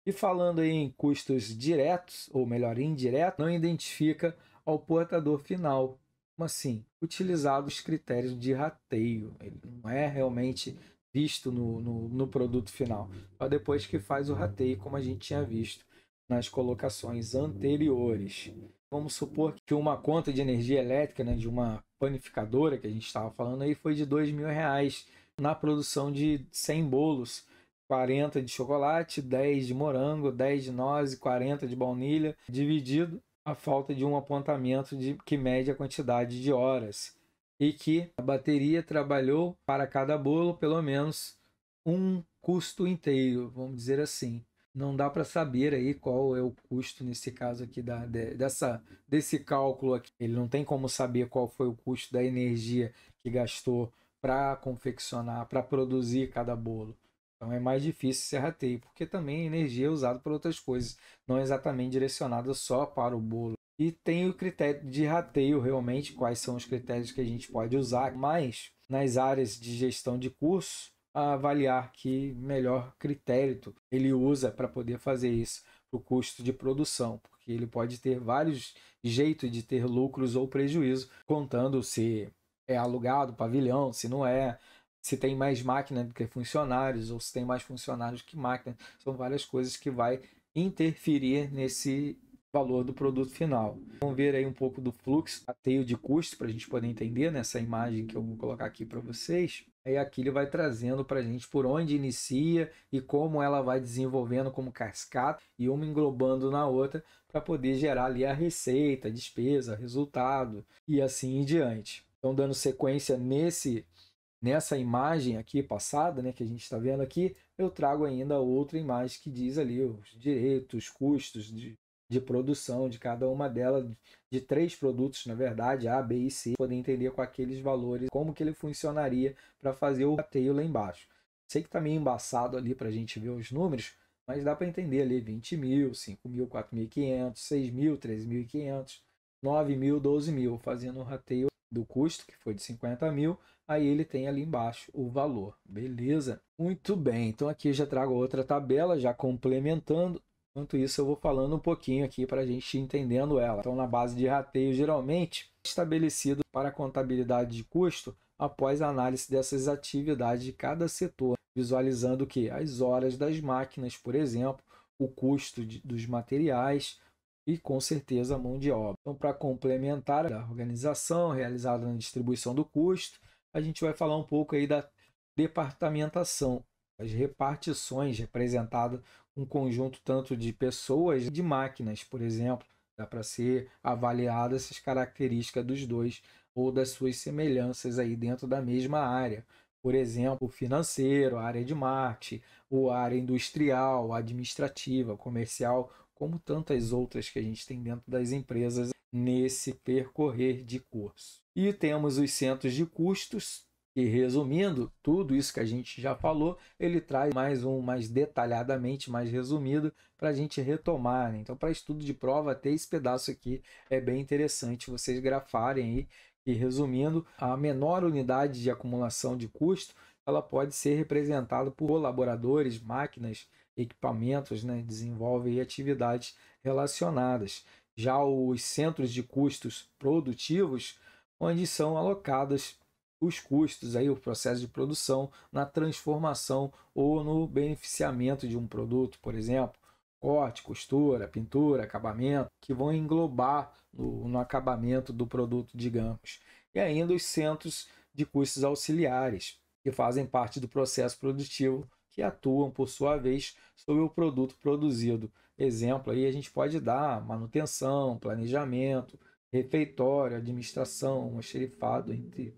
Speaker 1: E falando aí em custos diretos, ou melhor, indiretos, não identifica ao portador final, mas sim utilizado os critérios de rateio. Ele não é realmente visto no, no, no produto final, só depois que faz o rateio, como a gente tinha visto nas colocações uhum. anteriores. Vamos supor que uma conta de energia elétrica né, de uma panificadora que a gente estava falando aí foi de dois mil reais na produção de 100 bolos. 40 de chocolate, 10 de morango, 10 de noz, 40 de baunilha, dividido a falta de um apontamento de que mede a quantidade de horas e que a bateria trabalhou para cada bolo pelo menos um custo inteiro, vamos dizer assim não dá para saber aí qual é o custo nesse caso aqui da, de, dessa, desse cálculo aqui. Ele não tem como saber qual foi o custo da energia que gastou para confeccionar, para produzir cada bolo. Então é mais difícil ser rateio, porque também a energia é usada para outras coisas, não é exatamente direcionada só para o bolo. E tem o critério de rateio realmente, quais são os critérios que a gente pode usar, mas nas áreas de gestão de curso, avaliar que melhor critério ele usa para poder fazer isso, o custo de produção, porque ele pode ter vários jeitos de ter lucros ou prejuízo, contando se é alugado pavilhão, se não é, se tem mais máquina do que funcionários ou se tem mais funcionários que máquina, são várias coisas que vai interferir nesse valor do produto final. Vamos ver aí um pouco do fluxo, ateio de custo, para a gente poder entender nessa né, imagem que eu vou colocar aqui para vocês. Aí aqui ele vai trazendo para a gente por onde inicia e como ela vai desenvolvendo como cascata e uma englobando na outra para poder gerar ali a receita, a despesa, resultado e assim em diante. Então dando sequência nesse nessa imagem aqui passada, né, que a gente está vendo aqui, eu trago ainda outra imagem que diz ali os direitos, custos de de produção de cada uma delas, de três produtos, na verdade, A, B e C, poder entender com aqueles valores como que ele funcionaria para fazer o rateio lá embaixo. Sei que está meio embaçado ali para a gente ver os números, mas dá para entender ali 20 mil, 5 mil, 4.500, 6 mil, 500, 9 mil, 12 mil, fazendo o rateio do custo, que foi de 50 mil, aí ele tem ali embaixo o valor, beleza? Muito bem, então aqui já trago outra tabela, já complementando, Enquanto isso, eu vou falando um pouquinho aqui para a gente entendendo ela. Então, na base de rateio, geralmente estabelecido para a contabilidade de custo após a análise dessas atividades de cada setor, visualizando que as horas das máquinas, por exemplo, o custo de, dos materiais e com certeza a mão de obra. Então, para complementar a organização realizada na distribuição do custo, a gente vai falar um pouco aí da departamentação, as repartições representadas um conjunto tanto de pessoas, de máquinas, por exemplo. Dá para ser avaliada essas características dos dois ou das suas semelhanças aí dentro da mesma área. Por exemplo, financeiro, área de marketing, ou área industrial, administrativa, comercial, como tantas outras que a gente tem dentro das empresas nesse percorrer de curso. E temos os centros de custos, e resumindo, tudo isso que a gente já falou, ele traz mais um mais detalhadamente, mais resumido, para a gente retomar. Né? Então, para estudo de prova, ter esse pedaço aqui é bem interessante vocês grafarem aí. E resumindo, a menor unidade de acumulação de custo ela pode ser representada por colaboradores, máquinas, equipamentos, né? desenvolve atividades relacionadas. Já os centros de custos produtivos, onde são alocadas os custos, aí, o processo de produção, na transformação ou no beneficiamento de um produto, por exemplo, corte, costura, pintura, acabamento, que vão englobar no, no acabamento do produto, digamos. E ainda os centros de custos auxiliares, que fazem parte do processo produtivo, que atuam, por sua vez, sobre o produto produzido. Exemplo, aí a gente pode dar manutenção, planejamento, refeitório, administração, xerifado, entre,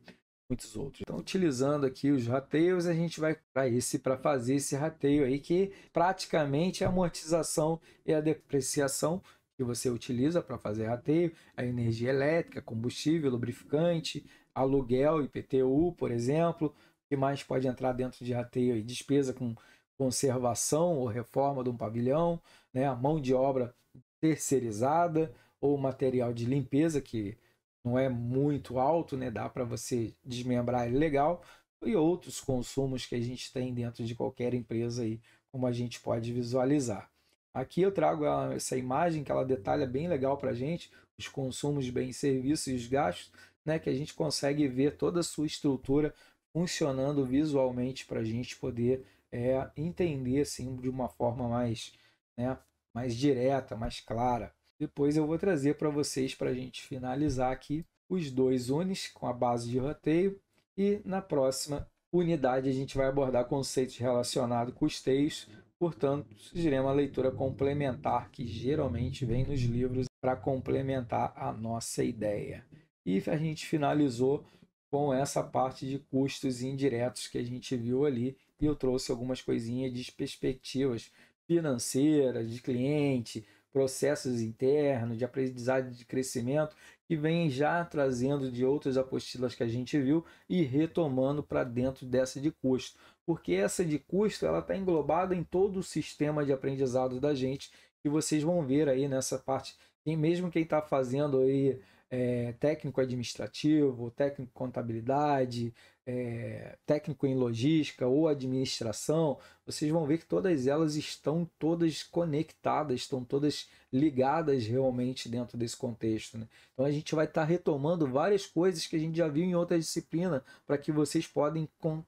Speaker 1: muitos outros. Então, utilizando aqui os rateios, a gente vai para esse para fazer esse rateio aí que praticamente é a amortização e a depreciação que você utiliza para fazer rateio, a energia elétrica, combustível, lubrificante, aluguel, IPTU, por exemplo, que mais pode entrar dentro de rateio aí, despesa com conservação ou reforma de um pavilhão, né, a mão de obra terceirizada ou material de limpeza que não é muito alto, né? Dá para você desmembrar ele é legal. E outros consumos que a gente tem dentro de qualquer empresa aí, como a gente pode visualizar. Aqui eu trago essa imagem que ela detalha bem legal para a gente, os consumos de bens serviços e os gastos, né, que a gente consegue ver toda a sua estrutura funcionando visualmente para a gente poder é, entender assim, de uma forma mais, né, mais direta, mais clara. Depois eu vou trazer para vocês, para a gente finalizar aqui, os dois unis com a base de roteio. E na próxima unidade a gente vai abordar conceitos relacionados com os textos. Portanto, sugerir uma leitura complementar que geralmente vem nos livros para complementar a nossa ideia. E a gente finalizou com essa parte de custos indiretos que a gente viu ali e eu trouxe algumas coisinhas de perspectivas financeiras, de cliente, processos internos, de aprendizado de crescimento, que vem já trazendo de outras apostilas que a gente viu e retomando para dentro dessa de custo. Porque essa de custo ela está englobada em todo o sistema de aprendizado da gente, que vocês vão ver aí nessa parte. E mesmo quem está fazendo aí é, técnico administrativo, técnico contabilidade, é, técnico em logística ou administração, vocês vão ver que todas elas estão todas conectadas, estão todas ligadas realmente dentro desse contexto. Né? Então a gente vai estar tá retomando várias coisas que a gente já viu em outra disciplina para que vocês podem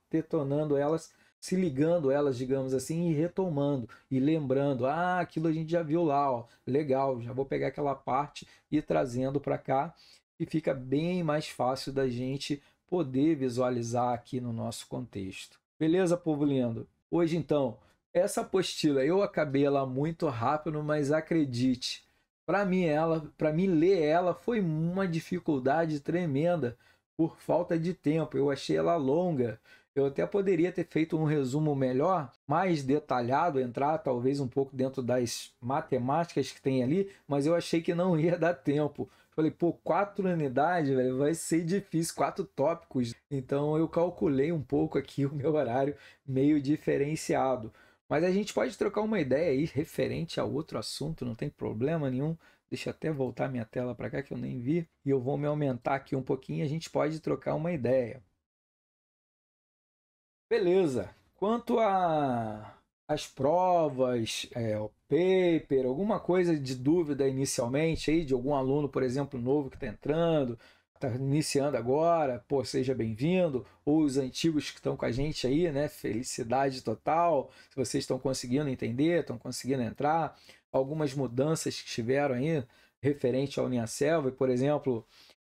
Speaker 1: detonando elas se ligando elas, digamos assim, e retomando e lembrando, ah, aquilo a gente já viu lá, ó, legal, já vou pegar aquela parte e trazendo para cá e fica bem mais fácil da gente poder visualizar aqui no nosso contexto. Beleza, povo lindo? Hoje então, essa apostila eu acabei ela muito rápido, mas acredite, para mim ela, para mim ler ela foi uma dificuldade tremenda por falta de tempo. Eu achei ela longa, eu até poderia ter feito um resumo melhor, mais detalhado, entrar talvez um pouco dentro das matemáticas que tem ali, mas eu achei que não ia dar tempo. Falei, pô, quatro unidades, velho, vai ser difícil, quatro tópicos. Então eu calculei um pouco aqui o meu horário meio diferenciado. Mas a gente pode trocar uma ideia aí referente a outro assunto, não tem problema nenhum. Deixa eu até voltar minha tela para cá que eu nem vi. E eu vou me aumentar aqui um pouquinho a gente pode trocar uma ideia. Beleza. Quanto a as provas, é, o paper, alguma coisa de dúvida inicialmente aí de algum aluno, por exemplo, novo que está entrando, está iniciando agora, pô, seja bem-vindo, ou os antigos que estão com a gente aí, né? Felicidade total, se vocês estão conseguindo entender, estão conseguindo entrar, algumas mudanças que tiveram aí referente à União Selva, por exemplo,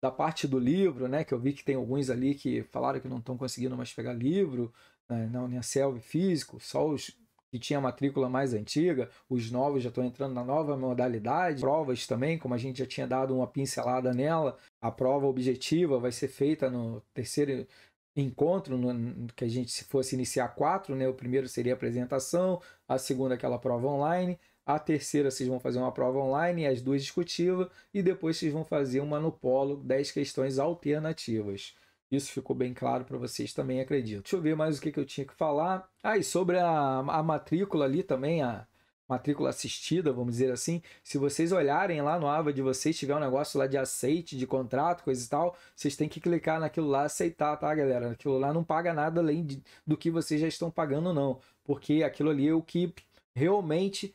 Speaker 1: da parte do livro, né? Que eu vi que tem alguns ali que falaram que não estão conseguindo mais pegar livro né, a selva físico, só os que tinha matrícula mais antiga, os novos já estão entrando na nova modalidade, provas também, como a gente já tinha dado uma pincelada nela, a prova objetiva vai ser feita no terceiro encontro, no, que a gente se fosse iniciar quatro, né? O primeiro seria a apresentação, a segunda aquela prova online, a terceira vocês vão fazer uma prova online, as duas discutiva, e depois vocês vão fazer uma no polo, 10 questões alternativas. Isso ficou bem claro para vocês também, acredito. Deixa eu ver mais o que, que eu tinha que falar. Ah, e sobre a, a matrícula ali também, a matrícula assistida, vamos dizer assim. Se vocês olharem lá no AVA de vocês, tiver um negócio lá de aceite, de contrato, coisa e tal, vocês têm que clicar naquilo lá, aceitar, tá, galera? Aquilo lá não paga nada além de, do que vocês já estão pagando, não. Porque aquilo ali é o que realmente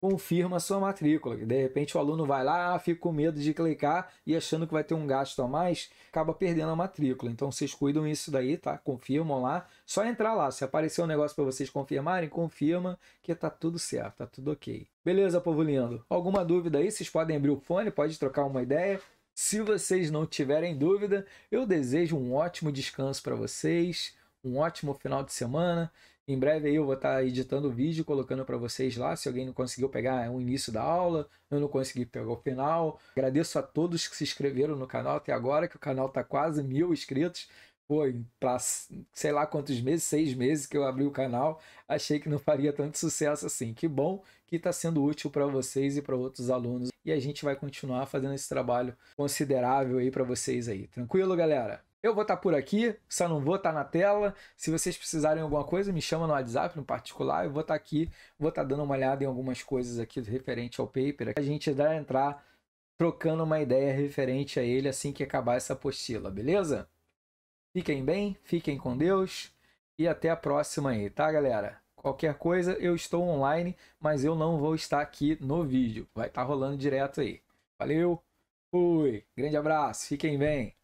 Speaker 1: confirma sua matrícula. De repente o aluno vai lá, ah, fica com medo de clicar e achando que vai ter um gasto a mais, acaba perdendo a matrícula. Então vocês cuidam isso daí, tá? Confirmam lá. Só entrar lá, se aparecer um negócio para vocês confirmarem, confirma que tá tudo certo, tá tudo OK. Beleza, povo lindo? Alguma dúvida aí? Vocês podem abrir o fone, pode trocar uma ideia. Se vocês não tiverem dúvida, eu desejo um ótimo descanso para vocês, um ótimo final de semana. Em breve aí eu vou estar tá editando o vídeo, colocando para vocês lá. Se alguém não conseguiu pegar o é início da aula, eu não consegui pegar o final. Agradeço a todos que se inscreveram no canal até agora, que o canal está quase mil inscritos. Foi para sei lá quantos meses, seis meses que eu abri o canal. Achei que não faria tanto sucesso assim. Que bom que está sendo útil para vocês e para outros alunos. E a gente vai continuar fazendo esse trabalho considerável aí para vocês aí. Tranquilo, galera? Eu vou estar tá por aqui, só não vou estar tá na tela. Se vocês precisarem de alguma coisa, me chama no WhatsApp, no particular. Eu vou estar tá aqui, vou estar dando uma olhada em algumas coisas aqui referente ao paper. A gente vai entrar trocando uma ideia referente a ele assim que acabar essa apostila, beleza? Fiquem bem, fiquem com Deus e até a próxima aí, tá, galera? Qualquer coisa, eu estou online, mas eu não vou estar aqui no vídeo. Vai estar rolando direto aí. Valeu, fui, grande abraço, fiquem bem.